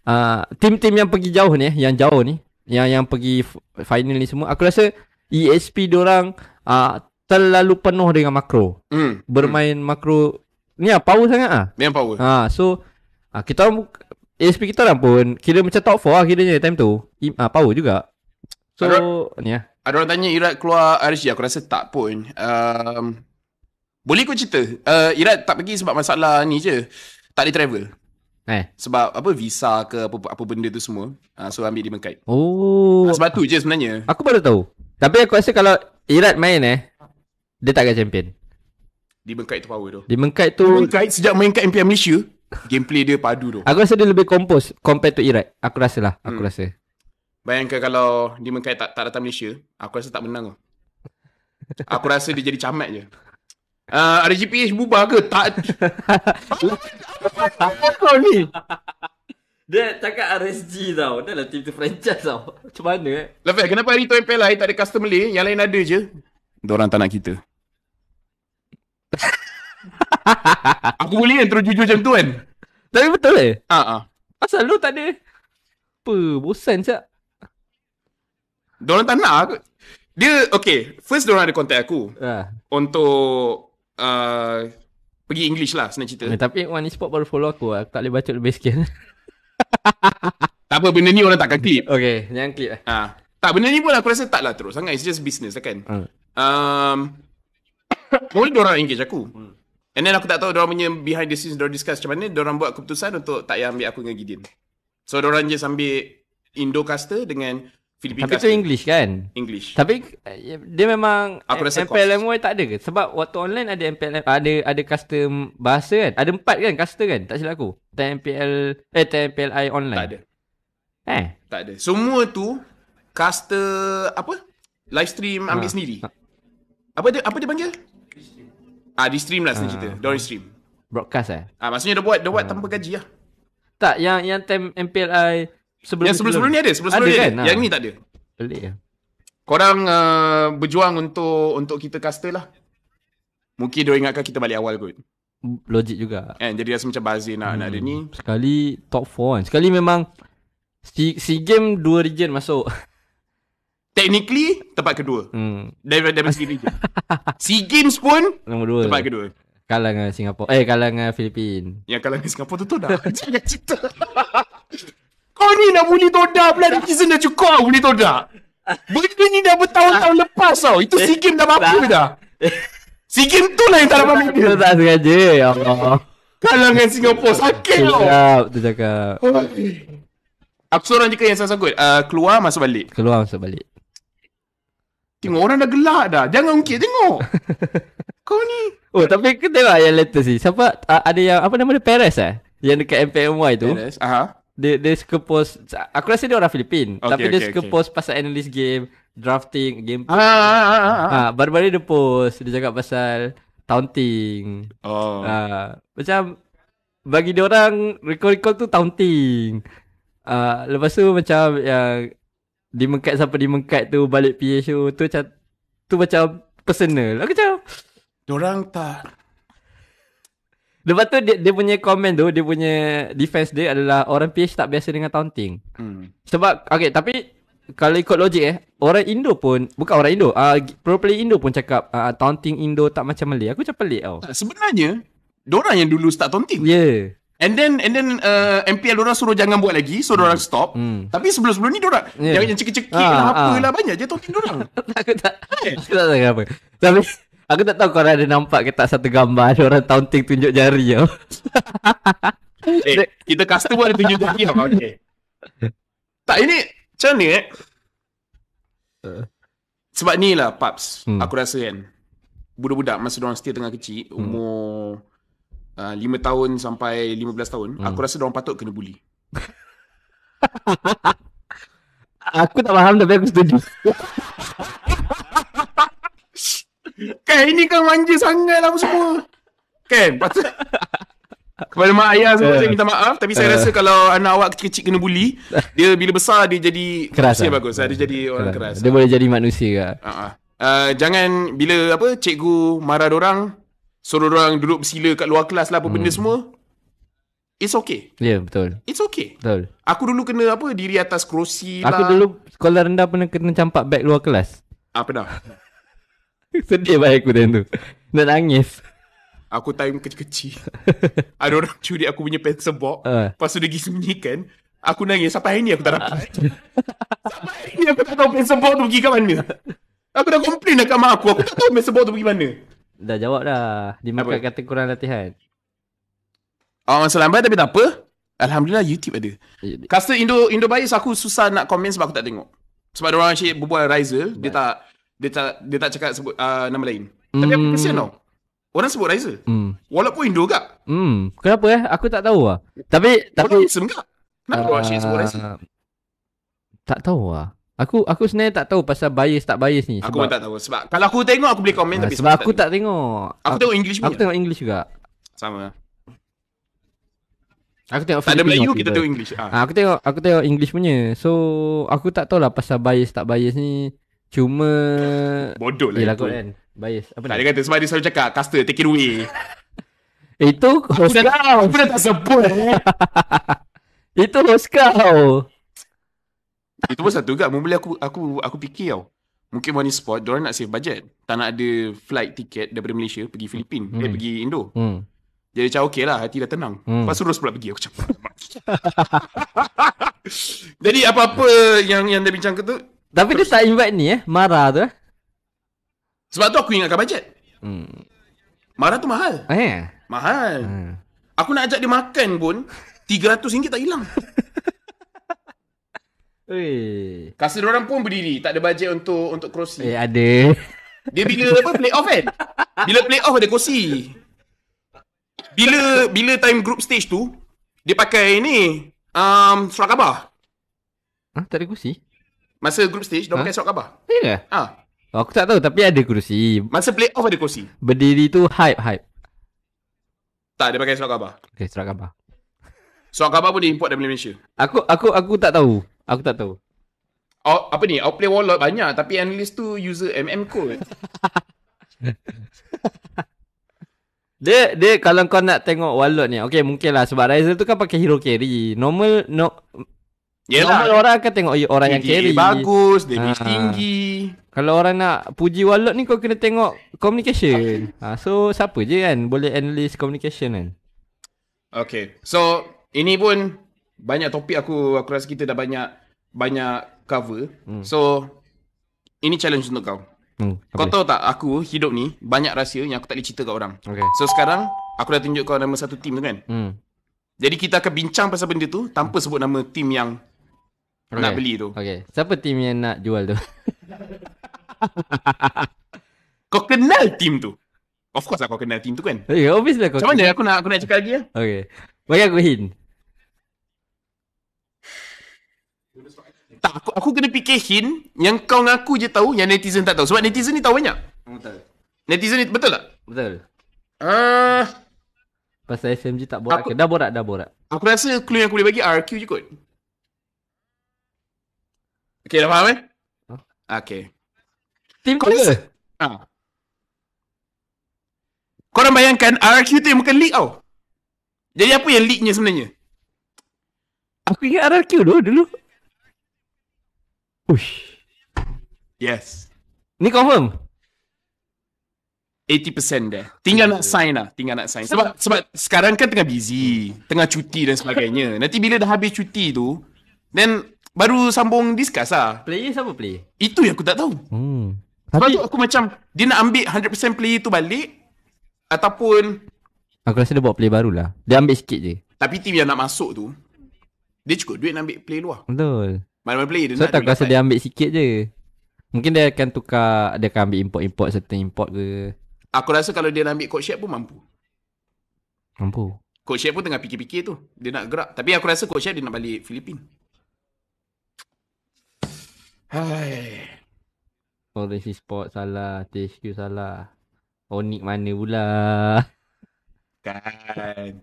B: uh, ah, Team-team yang pergi jauh ni eh. Yang jauh ni Yang yang pergi final ni semua Aku rasa ESP diorang uh, Terlalu penuh dengan makro mm. Bermain mm. makro Ni lah power sangat ah.
A: Memang power uh,
B: So Kita ASP kita orang pun kira macam top 4 lah kiranya time tu. Ah, power juga. So, ada, ni lah.
A: Ada orang tanya Irat keluar RSG. Aku rasa tak pun. Um, boleh kau cerita? Uh, Irat tak pergi sebab masalah ni je. Tak ada travel. Eh. Sebab apa visa ke apa apa benda tu semua. Uh, so, ambil di Mekai.
B: Oh. Uh, sebab tu je sebenarnya. Aku baru tahu. Tapi aku rasa kalau Irat main eh, dia tak akan champion.
A: Di Mekai tu power tu. Di Mekai tu. Di Mekai sejak main kat MPM Malaysia gameplay dia padu tu. Aku rasa
B: dia lebih kompos, compared to irak. Aku rasa lah. Aku hmm. rasa.
A: Bayangkan kalau dia mengkait tak, tak datang Malaysia, aku rasa tak menang tu. *laughs* Aku rasa dia jadi camat je. Uh, ada GPH bubar ke? Tak. Apa kau ni? Dia cakap RSG tau. Dia lah tim tu franchise tau. Macam mana eh? Lepas, kenapa hari tu MPL lain tak ada customer lain? Yang lain ada je. Diorang tak nak kita. Aku boleh kan terus jujur macam tu kan Tapi betul eh Ha ah. Uh-uh. Ah. Asal lu tak Apa
B: bosan siap
A: Diorang tak nak aku Dia okay First diorang ada kontak aku uh. Untuk uh, Pergi English lah senang cerita eh, Tapi One Esport baru follow aku lah. Aku tak boleh baca lebih sikit *laughs* Tak apa benda ni orang takkan clip Okay jangan clip lah ha. Tak benda ni pun aku rasa tak lah terus sangat It's just business lah kan hmm. um, Mula *coughs* diorang engage aku hmm. And then aku tak tahu orang punya behind the scenes Diorang discuss macam mana Diorang buat keputusan Untuk tak yang ambil aku dengan Gideon So orang je sambil Indo-caster Dengan Filipina Tapi tu
B: English kan
A: English Tapi eh, Dia memang aku rasa MPLMY
B: course. tak ada ke Sebab waktu online Ada MPLM Ada ada custom Bahasa kan Ada empat kan Custom kan Tak silap aku TMPL Eh TMPLI online Tak ada
A: Eh Tak ada Semua tu Custom Apa Live stream ambil ha. sendiri ha. Apa dia apa dia panggil? Ah, di stream lah sebenarnya uh, cerita. Ah, dia ah. stream. Broadcast eh? Ah, maksudnya dia buat dia buat uh. tanpa
B: gaji lah. Tak, yang yang time MPLI sebelum yang sebelum, sebelum ni ada, sebelum sebelum ni kan? ada. Yang ni tak ada.
A: Pelik ya. ah. Korang uh, berjuang untuk untuk kita caster lah. Mungkin dia ingatkan kita balik awal kot.
B: Logik juga.
A: Kan, jadi rasa macam bazir nak, hmm. nak ada hmm. ni.
B: Sekali top 4 kan. Sekali memang Si si game dua region masuk. *laughs* Technically Tempat kedua hmm.
A: Dari, dari segi region *laughs* SEA Games pun
B: Nombor dua Tempat kedua Kalah dengan Singapura Eh kalah
A: dengan Filipin Ya kalah dengan Singapura tu tu dah *laughs* Jangan cerita Kau ni nak bully Toda pula Netizen dah cukup lah bully Toda Benda ni dah bertahun-tahun lepas tau Itu SEA Games dah apa lah. dah SEA Games tu lah yang tak dapat media
B: Tak sengaja ya
A: Allah Kalah dengan Singapura Sakit tau Cakap tu cakap Aku seorang je yang sangat sangkut uh, Keluar masuk balik Keluar masuk balik Tengok orang dah gelak dah. Jangan ungkit tengok. *laughs* Kau ni.
B: Oh, tapi kita tengok yang latest ni. Siapa uh, ada yang apa nama dia Paris eh? Yang dekat MPMY tu. Paris. Aha. uh Dia dia suka post aku rasa dia orang Filipin. Okay, tapi okay, dia suka okay. post pasal analyst game, drafting, game. Ah, ah, ah, ah, ah. Ha, baru-baru dia post dia cakap pasal taunting. Oh. Ha, macam bagi dia orang record-record tu taunting. Ah, uh, lepas tu macam yang di dimengkat di dimengkat tu balik PA show tu macam tu macam personal. Aku macam orang tak Lepas tu dia, dia punya komen tu Dia punya defense dia adalah Orang PH tak biasa dengan taunting hmm. Sebab Okay tapi Kalau ikut logik eh Orang Indo pun Bukan orang Indo uh,
A: Pro player Indo pun cakap uh, Taunting Indo tak macam Malay Aku macam pelik tau Sebenarnya orang yang dulu start taunting Ya yeah. And then and then uh, MPL orang suruh jangan buat lagi so orang hmm. stop. Hmm. Tapi sebelum-sebelum ni orang yeah. jangan cekik-cekik lah, ah, ah, lah apa lah ah. banyak je tonton orang. *laughs* aku
B: tak aku tak tahu apa. Tapi aku tak tahu kau ada nampak ke tak satu gambar ada orang taunting tunjuk jari ya.
A: *laughs* kita custom buat tunjuk jari lah. Okay. tak ini macam ni eh. eh. Sebab ni lah Paps hmm. Aku rasa kan Budak-budak Masa orang still tengah kecil hmm. Umur hmm uh, ah, 5 tahun sampai 15 tahun hmm. aku rasa dia orang patut kena bully *laughs* aku tak faham tapi aku setuju *laughs* kan ini kan manja sangat lah semua kan patut *laughs* kepada mak ayah semua uh, saya eh. minta maaf tapi uh, saya eh. rasa kalau anak awak kecil-kecil kena bully dia bila besar dia jadi keras lah. bagus dia jadi orang keras, keras dia lah.
B: boleh jadi manusia ke uh-huh.
A: uh, jangan bila apa cikgu marah orang. Suruh orang duduk bersila kat luar kelas lah apa hmm. benda semua. It's okay. Ya, yeah, betul. It's okay. Betul. Aku dulu kena apa diri atas kerusi lah. Aku dulu
B: sekolah rendah pernah kena campak beg luar kelas. Apa dah? *laughs* Sedih baik aku dan tu. Nak nangis.
A: Aku time kecil-kecil. *laughs* Ada orang curi aku punya pencil box. Uh. Lepas tu dia pergi sembunyikan. Aku nangis. Sampai hari ni aku tak dapat. Ah. Sampai hari ni aku tak tahu pencil box tu pergi kat mana. Aku dah komplain dekat mak aku. Aku tak tahu pencil box tu pergi mana dah jawab dah. Dia makan kata kurang latihan. Oh, masa lambat tapi tak apa. Alhamdulillah YouTube ada. Caster ya, Indo Indo Bias aku susah nak komen sebab aku tak tengok. Sebab dia orang asyik berbual Riser, Baik. dia tak dia tak dia tak cakap sebut uh, nama lain.
B: Mm. Tapi aku hmm. kesian tau.
A: Orang sebut Riser. Mm. Walaupun Indo gak.
B: Hmm. Kenapa eh? Aku tak tahu lah. ah Tapi Walaupun tapi Kenapa uh, orang asyik sebut Riser? Tak tahu ah Aku aku sebenarnya tak tahu pasal bias tak bias ni. Aku pun tak
A: tahu sebab kalau aku tengok aku boleh komen uh, tapi sebab aku tak
B: tengok. Aku, aku tengok English aku Aku tengok English juga. Sama. Aku tengok Tak ada Melayu kita tengok English. Ah. Ha, aku tengok aku tengok English punya. So aku tak tahu lah pasal bias tak bias ni. Cuma bodoh lah Yelah, kan.
A: Bias. Apa tak, dia kata sebab dia selalu cakap caster take it away. *laughs* itu host aku dah, kau. Aku dah tak sebut. *laughs* itu host kau. Itu pun satu juga. Mungkin aku aku aku fikir tau. Mungkin money spot, diorang nak save budget. Tak nak ada flight ticket daripada Malaysia pergi Filipin, eh, Hmm. Eh, pergi Indo. Hmm. Jadi macam okey lah, hati dah tenang. Hmm. Lepas terus pula pergi, aku cakap. *laughs* Jadi apa-apa yang yang dah bincang tu.
B: Tapi terus. dia tak invite ni eh, Mara tu eh.
A: Sebab tu aku ingatkan budget. Hmm. Mara tu mahal. Eh. Mahal. Hmm. Aku nak ajak dia makan pun, *laughs* RM300 tak hilang.
B: Hey.
A: Kasi orang pun berdiri Tak ada bajet untuk Untuk kerusi Eh ada Dia bila apa Play off kan Bila play off ada kerusi Bila Bila time group stage tu Dia pakai ini um, Surat khabar Ha? Huh, tak ada kerusi? Masa group stage Dia huh? pakai surat khabar Ya ke? Ha Aku tak tahu
B: Tapi ada kerusi
A: Masa play off ada kerusi
B: Berdiri tu hype hype
A: Tak ada pakai surat khabar Okay surat khabar Surat khabar pun diimport dari Malaysia
B: Aku aku aku tak tahu Aku tak tahu.
A: Oh, apa ni? Outplay Warlord banyak tapi analyst tu user MM code. *laughs* dia dia kalau kau nak
B: tengok Warlord ni, okey mungkinlah sebab Ryzel tu kan pakai hero carry. Normal no Yelah. Normal orang akan tengok orang DG yang carry. Bagus, damage ha. tinggi. Kalau orang nak puji wallet ni kau kena tengok communication. ha, so siapa je kan boleh analyst communication kan?
A: Okay. So ini pun banyak topik aku aku rasa kita dah banyak banyak cover. Hmm. So ini challenge untuk kau.
B: Hmm, kau tahu
A: tak aku hidup ni banyak rahsia yang aku tak boleh cerita kat orang. Okay. So sekarang aku dah tunjuk kau nama satu team tu kan? Hmm. Jadi kita akan bincang pasal benda tu tanpa sebut nama team yang okay. nak beli tu. Okey.
B: Siapa team yang nak jual tu?
A: *laughs* kau kenal team tu? Of course lah kau kenal team tu kan? Okay, eh, obviously lah Cuma Macam aku nak, aku nak cakap lagi ya? Lah? Okey. Bagi aku hint. Tak, aku, aku kena fikir hint yang kau dengan aku je tahu yang netizen tak tahu. Sebab netizen ni tahu banyak. Betul. Netizen ni, betul tak? Betul. Uh,
B: Pasal SMG tak borak aku, ke? Dah borak, dah borak. Aku rasa clue yang aku boleh bagi RQ je kot.
A: Okay, dah faham eh? Huh? Okay. Team kau ke? Ha. Uh. Ah. Korang bayangkan RQ tu yang makan leak tau. Jadi apa yang leaknya sebenarnya? Aku ingat RQ dulu dulu. Uish. Yes. Ni confirm? 80% dia. Tinggal nak sign lah. Tinggal nak sign. Sebab, sebab sekarang kan tengah busy. Tengah cuti dan sebagainya. *laughs* Nanti bila dah habis cuti tu, then baru sambung discuss lah. Player siapa player? Itu yang aku tak tahu. Hmm. Sebab Tapi... tu aku macam, dia nak ambil 100% player tu balik, ataupun...
B: Aku rasa dia buat player baru lah. Dia ambil sikit je.
A: Tapi team yang nak masuk tu, dia cukup duit nak ambil player luar.
B: Betul. Mana mana beli dia so, nak. Saya tak rasa dia ambil sikit je. Mungkin dia akan tukar dia akan ambil import-import certain import ke.
A: Aku rasa kalau dia nak ambil code share pun mampu. Mampu. Code share pun tengah fikir-fikir tu. Dia nak gerak. Tapi aku rasa code share dia nak balik Filipin.
B: Hai. Oh, this is sport salah. THQ salah. Onik mana pula. Kan.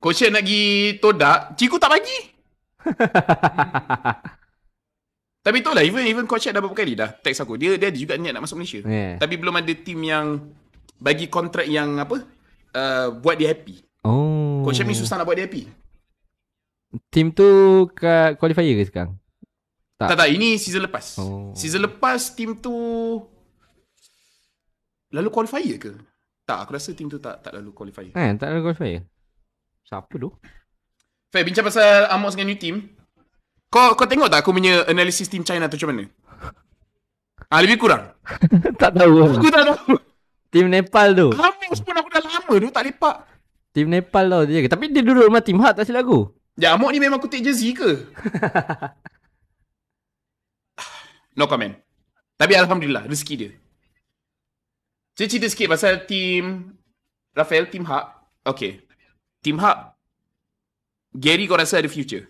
A: Coach nak pergi todak, cikgu tak bagi. *laughs* Tapi tu lah even even coach dah berapa kali dah text aku. Dia dia juga niat nak masuk Malaysia. Yeah. Tapi belum ada team yang bagi kontrak yang apa? Uh, buat dia happy.
B: Oh. Coach ni susah nak buat dia happy. Team tu kat qualifier ke sekarang? Tak. Tak tak, ini
A: season lepas. Oh. Season lepas team tu lalu qualifier ke? Tak, aku rasa team tu tak tak lalu qualifier.
B: Eh, tak lalu qualifier. Siapa tu?
A: Fair, bincang pasal Amos dengan new team. Kau kau tengok tak aku punya analisis team China tu macam mana? Ah, lebih kurang. *laughs* tak tahu. Lah. Aku tak tahu. Team Nepal tu. Kami pun aku dah lama tu tak
B: lepak. Team Nepal tau dia. Tapi dia duduk rumah team Hart tak silap aku. Ya, Amok ni memang kutik jersey ke?
A: *laughs* no comment. Tapi Alhamdulillah, rezeki dia. Saya cerita sikit pasal tim Rafael, tim Hart. Okay. Tim Hart Gary kau rasa ada future?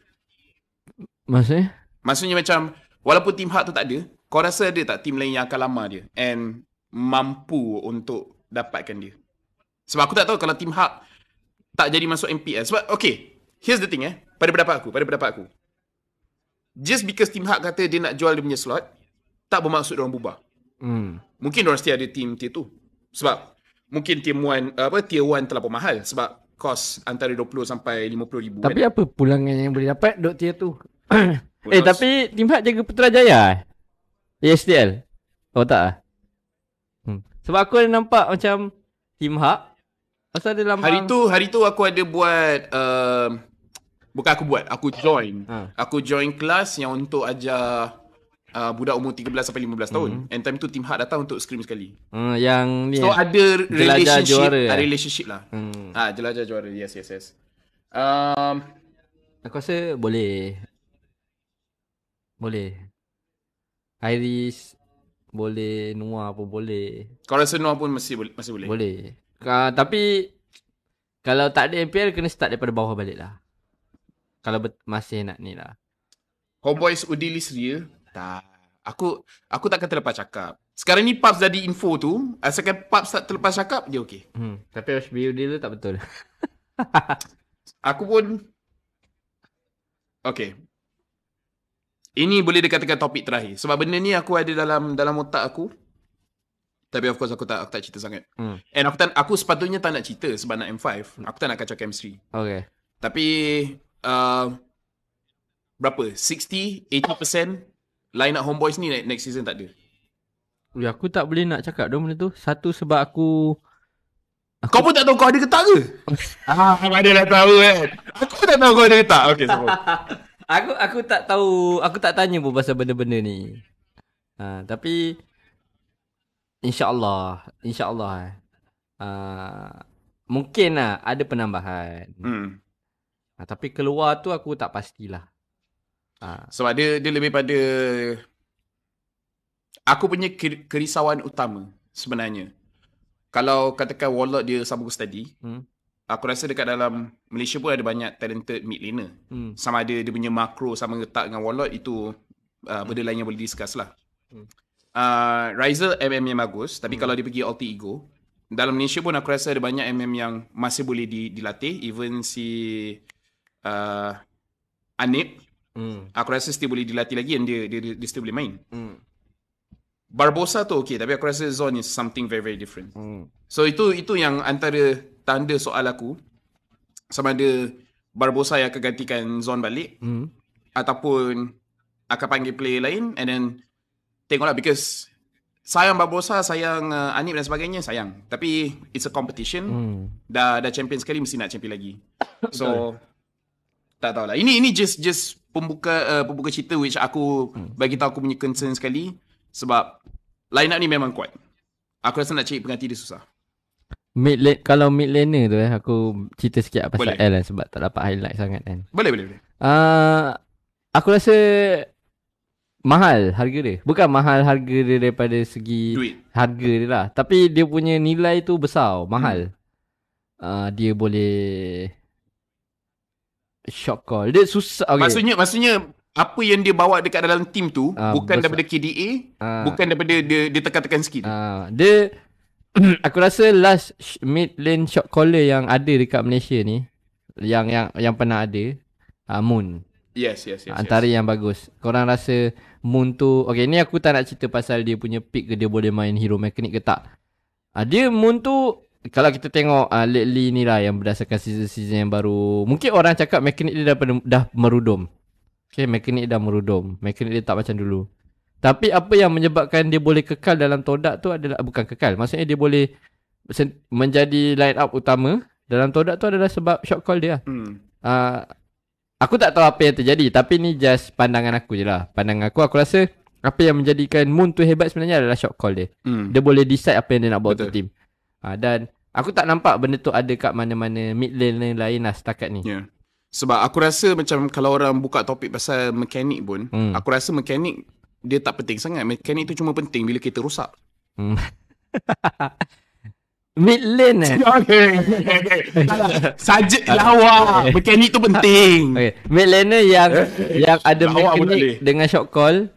A: Maksudnya? Maksudnya macam walaupun Tim Hak tu tak ada, kau rasa ada tak tim lain yang akan lama dia and mampu untuk dapatkan dia? Sebab aku tak tahu kalau Tim Hak tak jadi masuk MPL. Sebab okay, here's the thing eh. Pada pendapat aku, pada pendapat aku. Just because Tim Hak kata dia nak jual dia punya slot, tak bermaksud orang bubar. Hmm. Mungkin orang still ada tim tier 2. Sebab mungkin tier 1 apa tier 1 terlalu mahal sebab kos antara 20 sampai 50 ribu Tapi kan?
B: apa pulangan yang boleh dapat Dok Tia tu? eh tapi Timhat jaga Putrajaya eh? ASTL? Oh tak lah
A: hmm. Sebab aku ada nampak macam Timhat Pasal dia lambang Hari tu, hari tu aku ada buat uh, Bukan aku buat, aku join ha. Aku join kelas yang untuk ajar uh, budak umur 13 sampai 15 mm tahun hmm. and time tu team hard datang untuk scream sekali
B: mm, yang ni so eh, eh? ada relationship juara, uh, relationship lah mm. ah
A: jelajah juara yes yes yes um aku rasa boleh
B: boleh Iris boleh Noah pun boleh
A: kau rasa Noah pun masih boleh masih boleh boleh
B: uh, tapi kalau tak ada MPL kena start daripada bawah balik lah kalau ber- masih nak ni lah
A: Homeboys Udilis Real tak. Aku aku takkan terlepas cakap. Sekarang ni Pubs dah di info tu. Asalkan eh, Pubs tak terlepas cakap, dia okey. Hmm. Tapi HBO deal tu tak betul. *laughs* aku pun... okey. Ini boleh dikatakan topik terakhir. Sebab benda ni aku ada dalam dalam otak aku. Tapi of course aku tak aku tak cerita sangat. Hmm. And aku tak, aku sepatutnya tak nak cerita sebab nak M5. Aku tak nak kacau chemistry. Okey. Tapi uh, berapa? 60, 80% line up homeboys ni next season tak ada.
B: Ya, aku tak boleh nak cakap dua benda tu. Satu sebab aku Aku... Kau pun tak tahu kau ada ketak ke? *laughs* ah, ada dah tahu kan. Aku pun tak tahu kau ada ketak. Okay sama. *laughs* aku aku tak tahu, aku tak tanya pun pasal benda-benda ni. Ha, tapi insyaallah, insyaallah insya eh. Ha, mungkin lah ada penambahan. Hmm. Ha, tapi keluar tu aku tak pastilah.
A: Ha. Sebab dia, dia lebih pada aku punya kerisauan utama sebenarnya. Kalau katakan wallet dia sambung study, hmm. aku rasa dekat dalam Malaysia pun ada banyak talented mid laner. Hmm. Sama ada dia punya makro sama letak dengan wallet itu uh, benda hmm. lain yang boleh discuss lah. Hmm. Uh, ah, Riser MM yang bagus tapi hmm. kalau dia pergi alter ego, dalam Malaysia pun aku rasa ada banyak MM yang masih boleh dilatih. Even si uh, Anip, Mm. Aku rasa still boleh dilatih lagi and dia, dia, dia, dia still boleh main. Mm. Barbosa tu okey, tapi aku rasa Zone is something very very different. Mm. So itu itu yang antara tanda soal aku sama ada Barbosa yang akan gantikan Zone balik mm. ataupun akan panggil player lain and then tengoklah because sayang Barbosa, sayang uh, Anip dan sebagainya, sayang. Tapi it's a competition. Mm. Dah dah champion sekali mesti nak champion lagi. So tak tahu lah. ini ini just just pembuka uh, pembuka cerita which aku hmm. bagi tahu aku punya concern sekali sebab line up ni memang kuat aku rasa nak cari pengganti dia susah
B: mid lane kalau mid laner tu eh aku cerita sikit lah pasal boleh. L sebab tak dapat highlight sangat kan boleh boleh boleh uh, aku rasa mahal harga dia bukan mahal harga dia daripada segi Duit. harga dia lah tapi dia punya nilai tu besar mahal hmm. uh, dia boleh Shot call. Dia susah. Okay. Maksudnya maksudnya
A: apa yang dia bawa dekat dalam tim tu uh, bukan besar. daripada KDA, uh, ah. bukan daripada dia dia tekan-tekan sikit. Uh,
B: ah, dia *clears throat* aku rasa last mid lane shot caller yang ada dekat Malaysia ni yang yang yang pernah ada uh, Moon.
A: Yes, yes, yes. Antara
B: yes. yang bagus. Korang rasa Moon tu Okay ni aku tak nak cerita pasal dia punya pick ke dia boleh main hero mechanic ke tak. Uh, dia Moon tu kalau kita tengok uh, ah, lately ni lah yang berdasarkan season-season yang baru mungkin orang cakap mekanik dia dah, dah merudum okay mekanik dah merudum mekanik dia tak macam dulu tapi apa yang menyebabkan dia boleh kekal dalam todak tu adalah bukan kekal maksudnya dia boleh menjadi line up utama dalam todak tu adalah sebab shot call dia lah. hmm. uh, aku tak tahu apa yang terjadi tapi ni just pandangan aku je lah pandangan aku aku rasa apa yang menjadikan Moon tu hebat sebenarnya adalah shot call dia hmm. dia
A: boleh decide apa yang dia
B: nak bawa Betul. ke Ha, ah, dan Aku tak nampak benda tu ada kat mana-mana midland lain lain lah setakat ni. Yeah.
A: Sebab aku rasa macam kalau orang buka topik pasal mekanik pun, hmm. aku rasa mekanik dia tak penting sangat. Mekanik tu cuma penting bila kita rosak. Hmm. *laughs*
B: Mid lane eh? *laughs* Saja *laughs* lawa. Mekanik tu penting. Okay. Mid lane yang yang ada mekanik dengan shock call.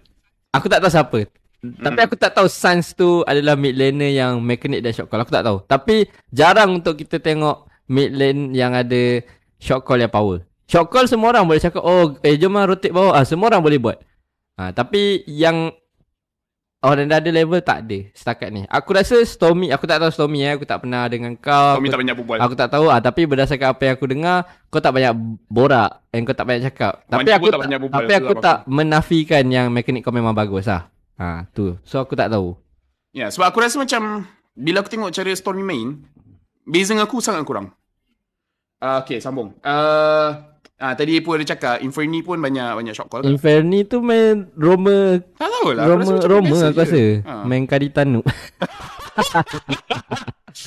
B: Aku tak tahu siapa. Tapi aku tak tahu Suns tu adalah mid laner yang mechanic dan shot call. Aku tak tahu. Tapi jarang untuk kita tengok mid lane yang ada shot call yang power. Shot call semua orang boleh cakap, oh eh jom lah rotate bawah. Ah, semua orang boleh buat. Ah, tapi yang orang oh, dah ada level tak ada setakat ni. Aku rasa Stormy, aku tak tahu Stormy eh. Aku tak pernah dengan kau. Stormy aku, tak
A: banyak berbual. Aku tak
B: tahu. Ah, tapi berdasarkan apa yang aku dengar, kau tak banyak borak. And kau tak banyak cakap. Tapi aku tak, tapi aku tak, tapi aku tak menafikan yang mekanik kau memang bagus lah. Ha, tu. So aku tak tahu.
A: Ya, yeah, sebab aku rasa macam bila aku tengok cara Stormy main, beza dengan aku sangat kurang. Uh, ah, okay, sambung. Uh, uh, tadi pun ada cakap, Inferni pun banyak banyak shot call.
B: Inferni tu main Roma... Tak tahu lah. Roma, aku rasa, Roma, aku rasa. Ha. Main Kaditanu. *laughs*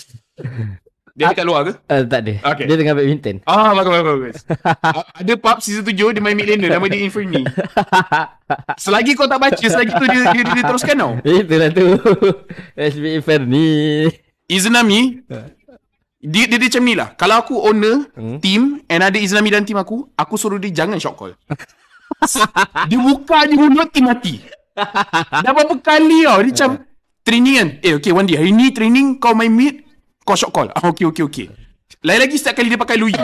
B: *laughs* Dia dekat luar ke? Uh, tak
A: ada. Okay. Dia tengah badminton. Ah, bagus, bagus, bagus. *laughs* ada pub season 7, dia main mid Nama dia Infirmy. *laughs* selagi kau tak baca, selagi tu dia, dia, dia, dia teruskan tau. Itulah tu. SB *laughs* Infirmy. Izanami. Dia, dia, dia macam ni lah. Kalau aku owner hmm? team and ada Izanami dan team aku, aku suruh dia jangan shock call. dia buka je mulut, team mati. Dah berapa kali tau. Dia macam, eh. training kan? Eh, okay, Wandi. Hari ni training, kau main mid, kau shock call. Ah, okey, okey, okey. Lagi-lagi setiap kali dia pakai Louis.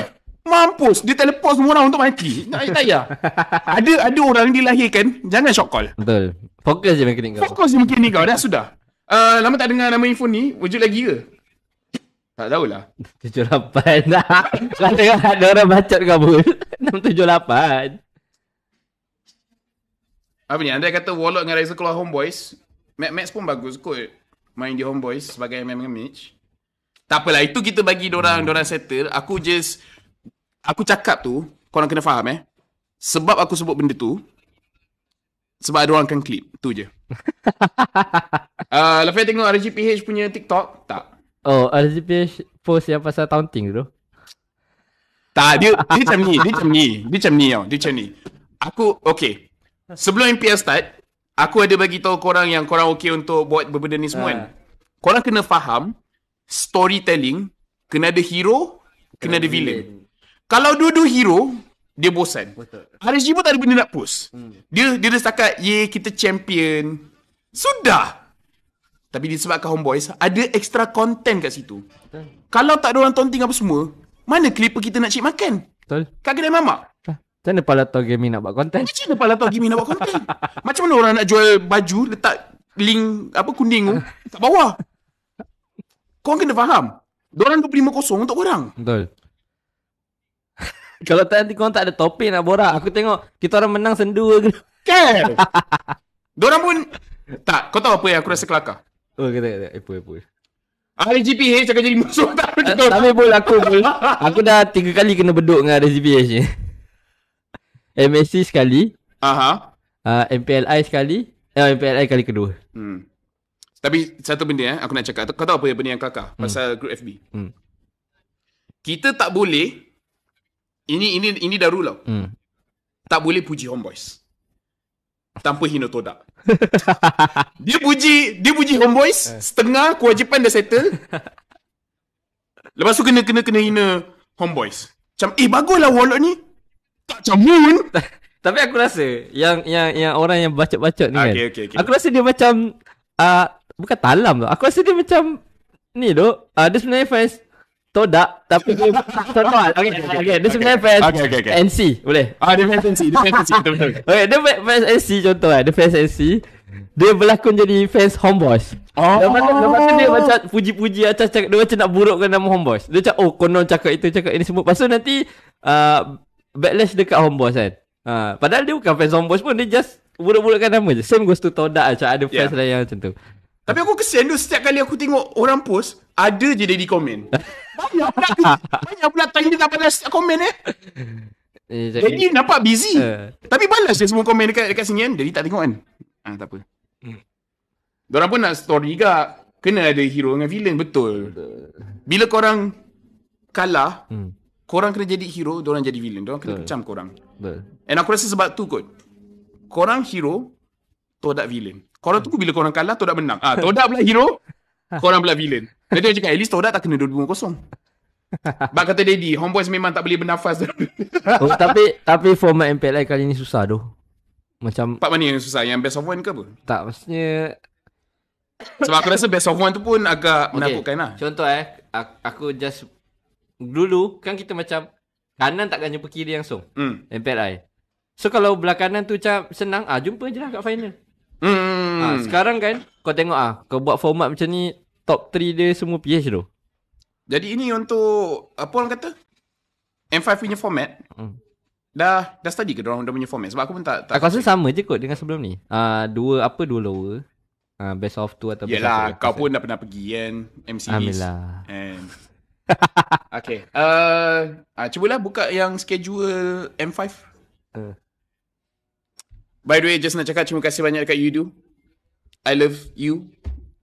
A: Mampus. Dia teleport semua orang untuk mati. Tak payah. ada, ada orang dilahirkan. Jangan shock call. Betul. Fokus je mekanik kau. Fokus je mekanik kau. Dah sudah. Uh, lama tak dengar nama info ni. Wujud lagi ke? Tak tahulah.
B: 678. *laughs* Kalau tengok ada orang baca kau pun. 678.
A: Apa ni? Andai kata Warlock dengan Razor keluar Homeboys. Max pun bagus kot. Main di Homeboys sebagai MMM Mage. Tak apalah itu kita bagi orang orang settle. Aku just aku cakap tu kau nak kena faham eh. Sebab aku sebut benda tu sebab ada orang kan clip tu je. *laughs* Ah, uh, lepas tengok RGPH punya TikTok, tak.
B: Oh, RGPH post yang pasal taunting tu.
A: Tak, dia, dia macam ni, dia macam ni, dia macam ni tau, dia macam ni. Aku, okay. Sebelum MPS start, aku ada bagi tahu korang yang korang okay untuk buat benda ni semua uh. kan. Korang kena faham, storytelling kena ada hero kena, kena ada villain. villain kalau dua-dua hero dia bosan betul Haris pun tak ada benda nak post hmm. dia dia dah setakat ye kita champion sudah tapi disebabkan homeboys ada extra content kat situ betul. kalau tak ada orang taunting apa semua mana clipper kita nak cik makan betul kat kedai mamak ah, macam mana Palatau Gaming nak buat konten? Macam mana Palatau Gaming nak buat konten? *laughs* Macam mana orang nak jual baju letak link apa kuning tu ah. kat bawah? Kau kena faham. Diorang 25 kosong untuk korang.
B: Betul. *laughs* Kalau tak nanti korang tak ada topik nak borak. Aku tengok kita orang menang
A: sendu ke. Kan? *laughs* Diorang pun... Tak, kau tahu apa yang aku rasa kelakar? Oh, kata, kata. Apa, apa. Ahli GPH cakap jadi musuh *laughs* tak boleh tak, aku
B: Aku dah tiga kali kena beduk dengan ahli GPH ni. MSC sekali. Aha. Uh, ah, MPLI sekali. Eh, MPLI kali kedua. Hmm.
A: Tapi satu benda eh, aku nak cakap. Kau tahu apa yang benda yang kakak hmm. pasal group FB? Hmm. Kita tak boleh ini ini ini daru lah. Hmm. Tak boleh puji homeboys. Tanpa hina todak. *laughs* dia puji dia puji homeboys eh. setengah kewajipan dah settle. Lepas tu kena kena kena hina homeboys. Macam eh baguslah wallet ni. Tak macam camun. *laughs* Tapi aku rasa
B: yang yang yang orang
A: yang bacot-bacot ni okay, ah, kan. Okay, okay.
B: Aku rasa dia macam uh, bukan talam tu. Aku rasa dia macam ni tu. Uh, ah, dia sebenarnya fans todak tapi dia tak *laughs* okay, okey. okay, dia sebenarnya okay. fans okay, NC boleh. Ah dia fans NC, dia fans NC Okey, dia fans NC contoh eh. Dia fans NC. Dia berlakon jadi fans homeboys. Oh. Lepas tu, lepas dia macam puji-puji atas cakap dia macam nak burukkan nama homeboys. Dia cakap oh konon cakap itu cakap ini semua. Pasal nanti uh, backlash dekat homeboys kan. Uh, padahal dia bukan fans homeboys pun dia just buruk-burukkan nama je. Same goes to Todak macam ada fans yeah. lain yang macam tu.
A: Tapi aku kesian tu setiap kali aku tengok orang post, ada je di komen. *laughs* banyak pula banyak pula tanya tak balas setiap komen eh. eh jadi nampak busy. Uh. Tapi balas je semua komen dekat dekat sini kan. Jadi tak tengok kan. Ah ha, tak apa. Hmm. Diorang pun nak story juga. Kena ada hero dengan villain betul. Bila korang kalah, hmm. korang kena jadi hero, diorang jadi villain. Diorang kena pecam korang. Betul. And aku rasa sebab tu kot. Korang hero, todak villain. Korang tunggu bila korang kalah Todak menang ah, Todak pula hero *laughs* Korang pula villain Nanti orang cakap At least Todak tak kena 2-2 kosong Bang kata Daddy Homeboys memang tak boleh bernafas
B: *laughs* oh, Tapi Tapi format MPL kali ni susah tu
A: Macam Pak mana yang susah Yang best of one ke apa Tak maksudnya Sebab aku rasa best of one tu pun Agak okay. menakutkan lah Contoh eh Aku just Dulu
B: Kan kita macam Kanan takkan jumpa kiri langsung mm. MPL So kalau belakangan tu macam Senang ah Jumpa je lah kat final
A: Hmm. Ha, sekarang
B: kan kau tengok ah, kau buat
A: format macam ni top 3 dia semua PH tu. Jadi ini untuk apa orang kata? M5 punya format. Hmm. Dah dah study ke orang dah punya format sebab aku pun tak, tak Aku rasa
B: sama je kot dengan sebelum ni. Ah uh, dua apa dua lower. Ah uh, best of 2 atau Yelah, best
A: of kau pun dah pernah pergi kan MC. Alhamdulillah. And *laughs* okay. Uh, ah, cubalah buka yang schedule M5. Uh. By the way, just nak cakap terima kasih banyak dekat you do. I love you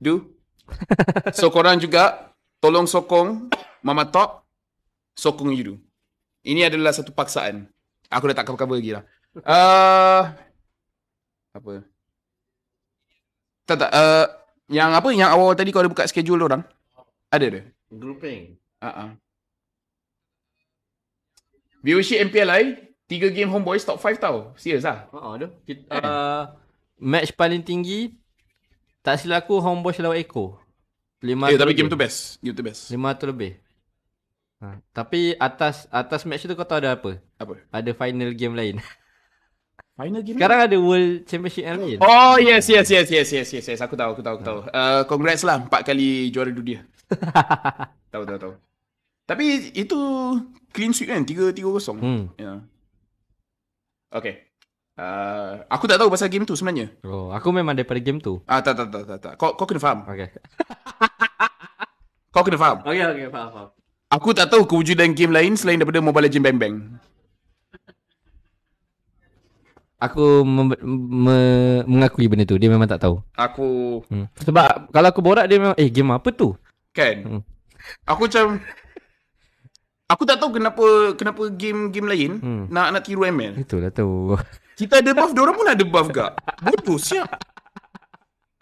A: do. *laughs* So korang juga tolong sokong Mama Top sokong you do. Ini adalah satu paksaan. Aku dah tak cover-cover lagi lah. Uh, apa? Tak tak. Uh, yang apa? Yang awal, awal tadi kau ada buka schedule orang? Ada ada. Grouping. Ah uh-uh. ah. Viewership MPLI Tiga game homeboys top 5 tau. Serius lah. Haa uh, tu. Uh, match paling tinggi. Tak silap aku homeboys lawan
B: Echo. Lima eh tapi game tu best. Game tu best. Lima tu lebih. Ha. Tapi atas atas match tu kau tahu ada apa? Apa? Ada final game lain. *laughs* Final game Sekarang ni? ada World Championship LA. Oh yes,
A: yes, yes, yes, yes, yes, yes. Aku tahu, aku tahu, aku tahu. Uh, congrats lah, empat kali juara dunia. *laughs* tahu, tahu, tahu. Tapi itu clean sweep kan, 3-0. Hmm. Yeah. Okay. Uh, aku tak tahu pasal game tu sebenarnya. Oh, aku memang daripada game tu. Ah, tak, tak, tak, tak. tak. Kau, kau kena faham. Okay. *laughs* kau kena faham.
B: Okay, okay, faham, faham.
A: Aku tak tahu kewujudan game lain selain daripada Mobile Legend Bang Bang.
B: Aku mem- me- mengakui benda tu. Dia memang tak tahu.
A: Aku... Hmm.
B: Sebab kalau aku borak, dia memang, eh, game apa tu?
A: Kan? Hmm. Aku macam... Aku tak tahu kenapa kenapa game-game lain hmm. nak nak tiru ML.
B: Itulah tahu.
A: *laughs* Kita ada buff, diorang pun ada buff gak. Bodoh siap.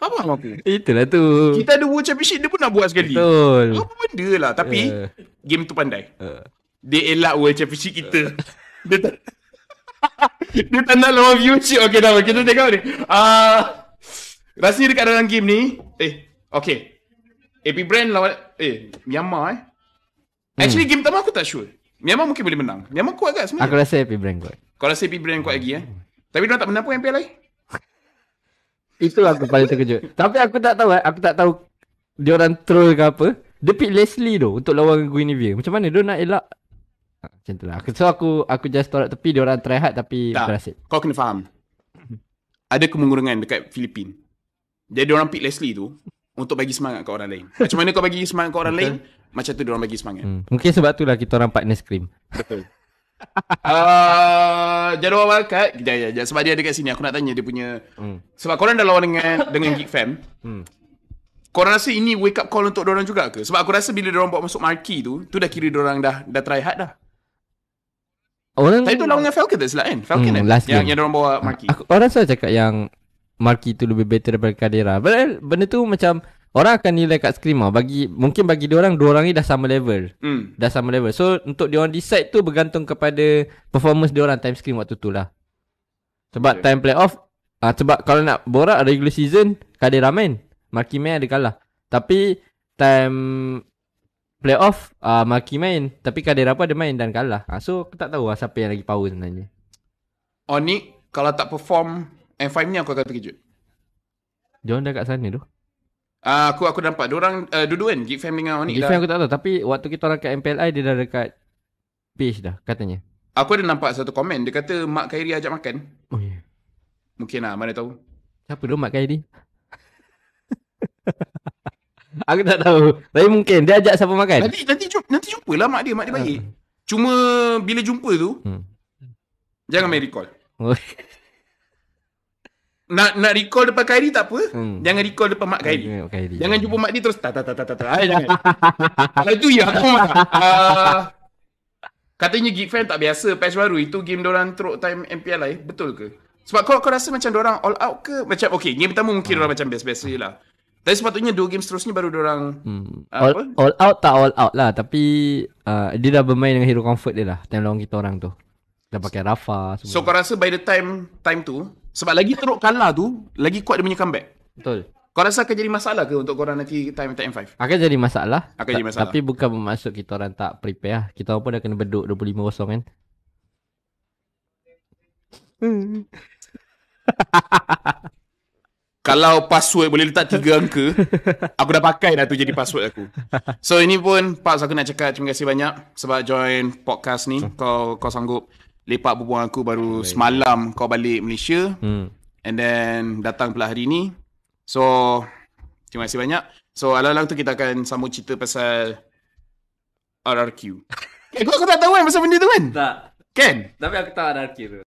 A: Apa faham aku?
B: Itulah tu. Kita
A: ada World Championship, dia pun nak buat sekali. Betul. Apa benda lah. Tapi, uh. game tu pandai. Uh. Dia elak World Championship kita. Uh. dia tak... *laughs* dia tak nak lawan viewership. Okay, dah. Kita tengok ni. Uh, ah, rasanya dekat dalam game ni. Eh, okay. AP Brand lawan... Eh, Myanmar eh. Actually game pertama aku tak sure Myanmar mungkin boleh menang Myanmar kuat kan sebenarnya Aku
B: rasa happy brand kuat
A: Kau rasa happy brand kuat lagi eh Tapi dia tak menang pun MPL lain
B: Itu aku paling terkejut
A: Tapi aku tak tahu eh Aku tak
B: tahu Dia orang troll ke apa Dia pick Leslie tu Untuk lawan Guinevere Macam mana dia nak elak ah, Macam tu lah So aku Aku just tolak tepi Dia orang try hard Tapi tak. berhasil Kau kena
A: faham Ada kemengurangan dekat Filipina Jadi dia orang pick Leslie tu untuk bagi semangat ke orang lain. Macam mana kau bagi semangat ke orang lain? Macam tu dia orang bagi semangat. Hmm.
B: Mungkin sebab tu lah kita orang partner scream.
A: Betul. Uh, *laughs* jadual wildcard ya, ya, ya. Sebab dia ada kat sini Aku nak tanya dia punya hmm. Sebab korang dah lawan dengan *laughs* Dengan Geek Fam hmm. Korang rasa ini wake up call Untuk orang juga ke? Sebab aku rasa bila orang Buat masuk marquee tu Tu dah kira orang dah Dah try hard dah Orang Tapi tu lawan dengan Falcon tak silap kan? Falcon hmm, kan? Last yang, dia orang dorang bawa marquee aku,
B: Orang selalu cakap yang Marky tu lebih better daripada Kadera. Padahal benda tu macam orang akan nilai kat skrima bagi mungkin bagi dia orang dua orang ni dah sama level. Hmm. Dah sama level. So untuk dia orang decide tu bergantung kepada performance dia orang time skrim waktu tu lah. Sebab okay. time playoff ah uh, sebab kalau nak borak regular season Kadera main, Marky main ada kalah. Tapi time playoff ah uh, Marky main tapi Kadera apa ada main dan kalah. Uh, so aku tak tahu lah siapa yang lagi power sebenarnya.
A: Onik oh, kalau tak perform And Fahim ni aku akan terkejut.
B: Dia orang dah kat sana tu?
A: Uh, aku aku nampak. Dia orang uh, eh, duduk kan? Gig Fam dengan Onik Gig Fam aku
B: tak tahu. Tapi waktu kita orang kat MPLI, dia dah dekat page dah katanya.
A: Aku ada nampak satu komen. Dia kata Mak Khairi ajak makan. Oh ya. Yeah. Mungkin lah. Mana tahu.
B: Siapa tu Mak Khairi?
A: *laughs* aku tak tahu. Tapi mungkin. Dia ajak siapa makan? Nanti nanti, jumpa, nanti jumpalah mak dia. Mak dia baik. Uh. Cuma bila jumpa tu, hmm. jangan main recall. Oh. *laughs* nak nak recall depan Kairi tak apa. Hmm. Jangan recall depan Mak Kairi. Hmm, okay, jangan yeah. jumpa Mak dia terus. Tak, tak, tak, tak, tak. Ay, jangan. Kalau *laughs* itu lah, ya, aku marah. Uh, katanya Geek Fan tak biasa patch baru. Itu game diorang throw time MPL lah. Eh. Betul ke? Sebab kau kau rasa macam orang all out ke? Macam, okay, game pertama mungkin hmm. diorang macam biasa biasa je lah. Tapi sepatutnya dua game seterusnya baru diorang...
B: Hmm. Uh, all, all out tak all out lah. Tapi uh, dia dah bermain dengan hero comfort dia lah. Time lawan kita orang tu. Dan pakai Rafa semua.
A: So kau rasa by the time Time tu Sebab lagi teruk kalah tu Lagi kuat dia punya comeback Betul Kau rasa akan jadi masalah ke Untuk korang nanti time time 5
B: Akan jadi masalah Akan Ta- jadi masalah Tapi bukan bermaksud kita orang tak prepare lah Kita orang pun dah kena beduk 25-0 kan
A: hmm. *laughs* Kalau password boleh letak tiga angka *laughs* Aku dah pakai dah tu jadi password aku So ini pun Pak aku nak cakap terima kasih banyak Sebab join podcast ni hmm. Kau kau sanggup lepak berbual aku baru Baik. semalam kau balik Malaysia. Hmm. And then datang pula hari ni. So terima kasih banyak. So alang-alang tu kita akan sambung cerita pasal RRQ. *laughs* eh, kau, kau tak tahu kan pasal benda tu kan? Tak. Kan? Tapi aku tahu RRQ
B: tu.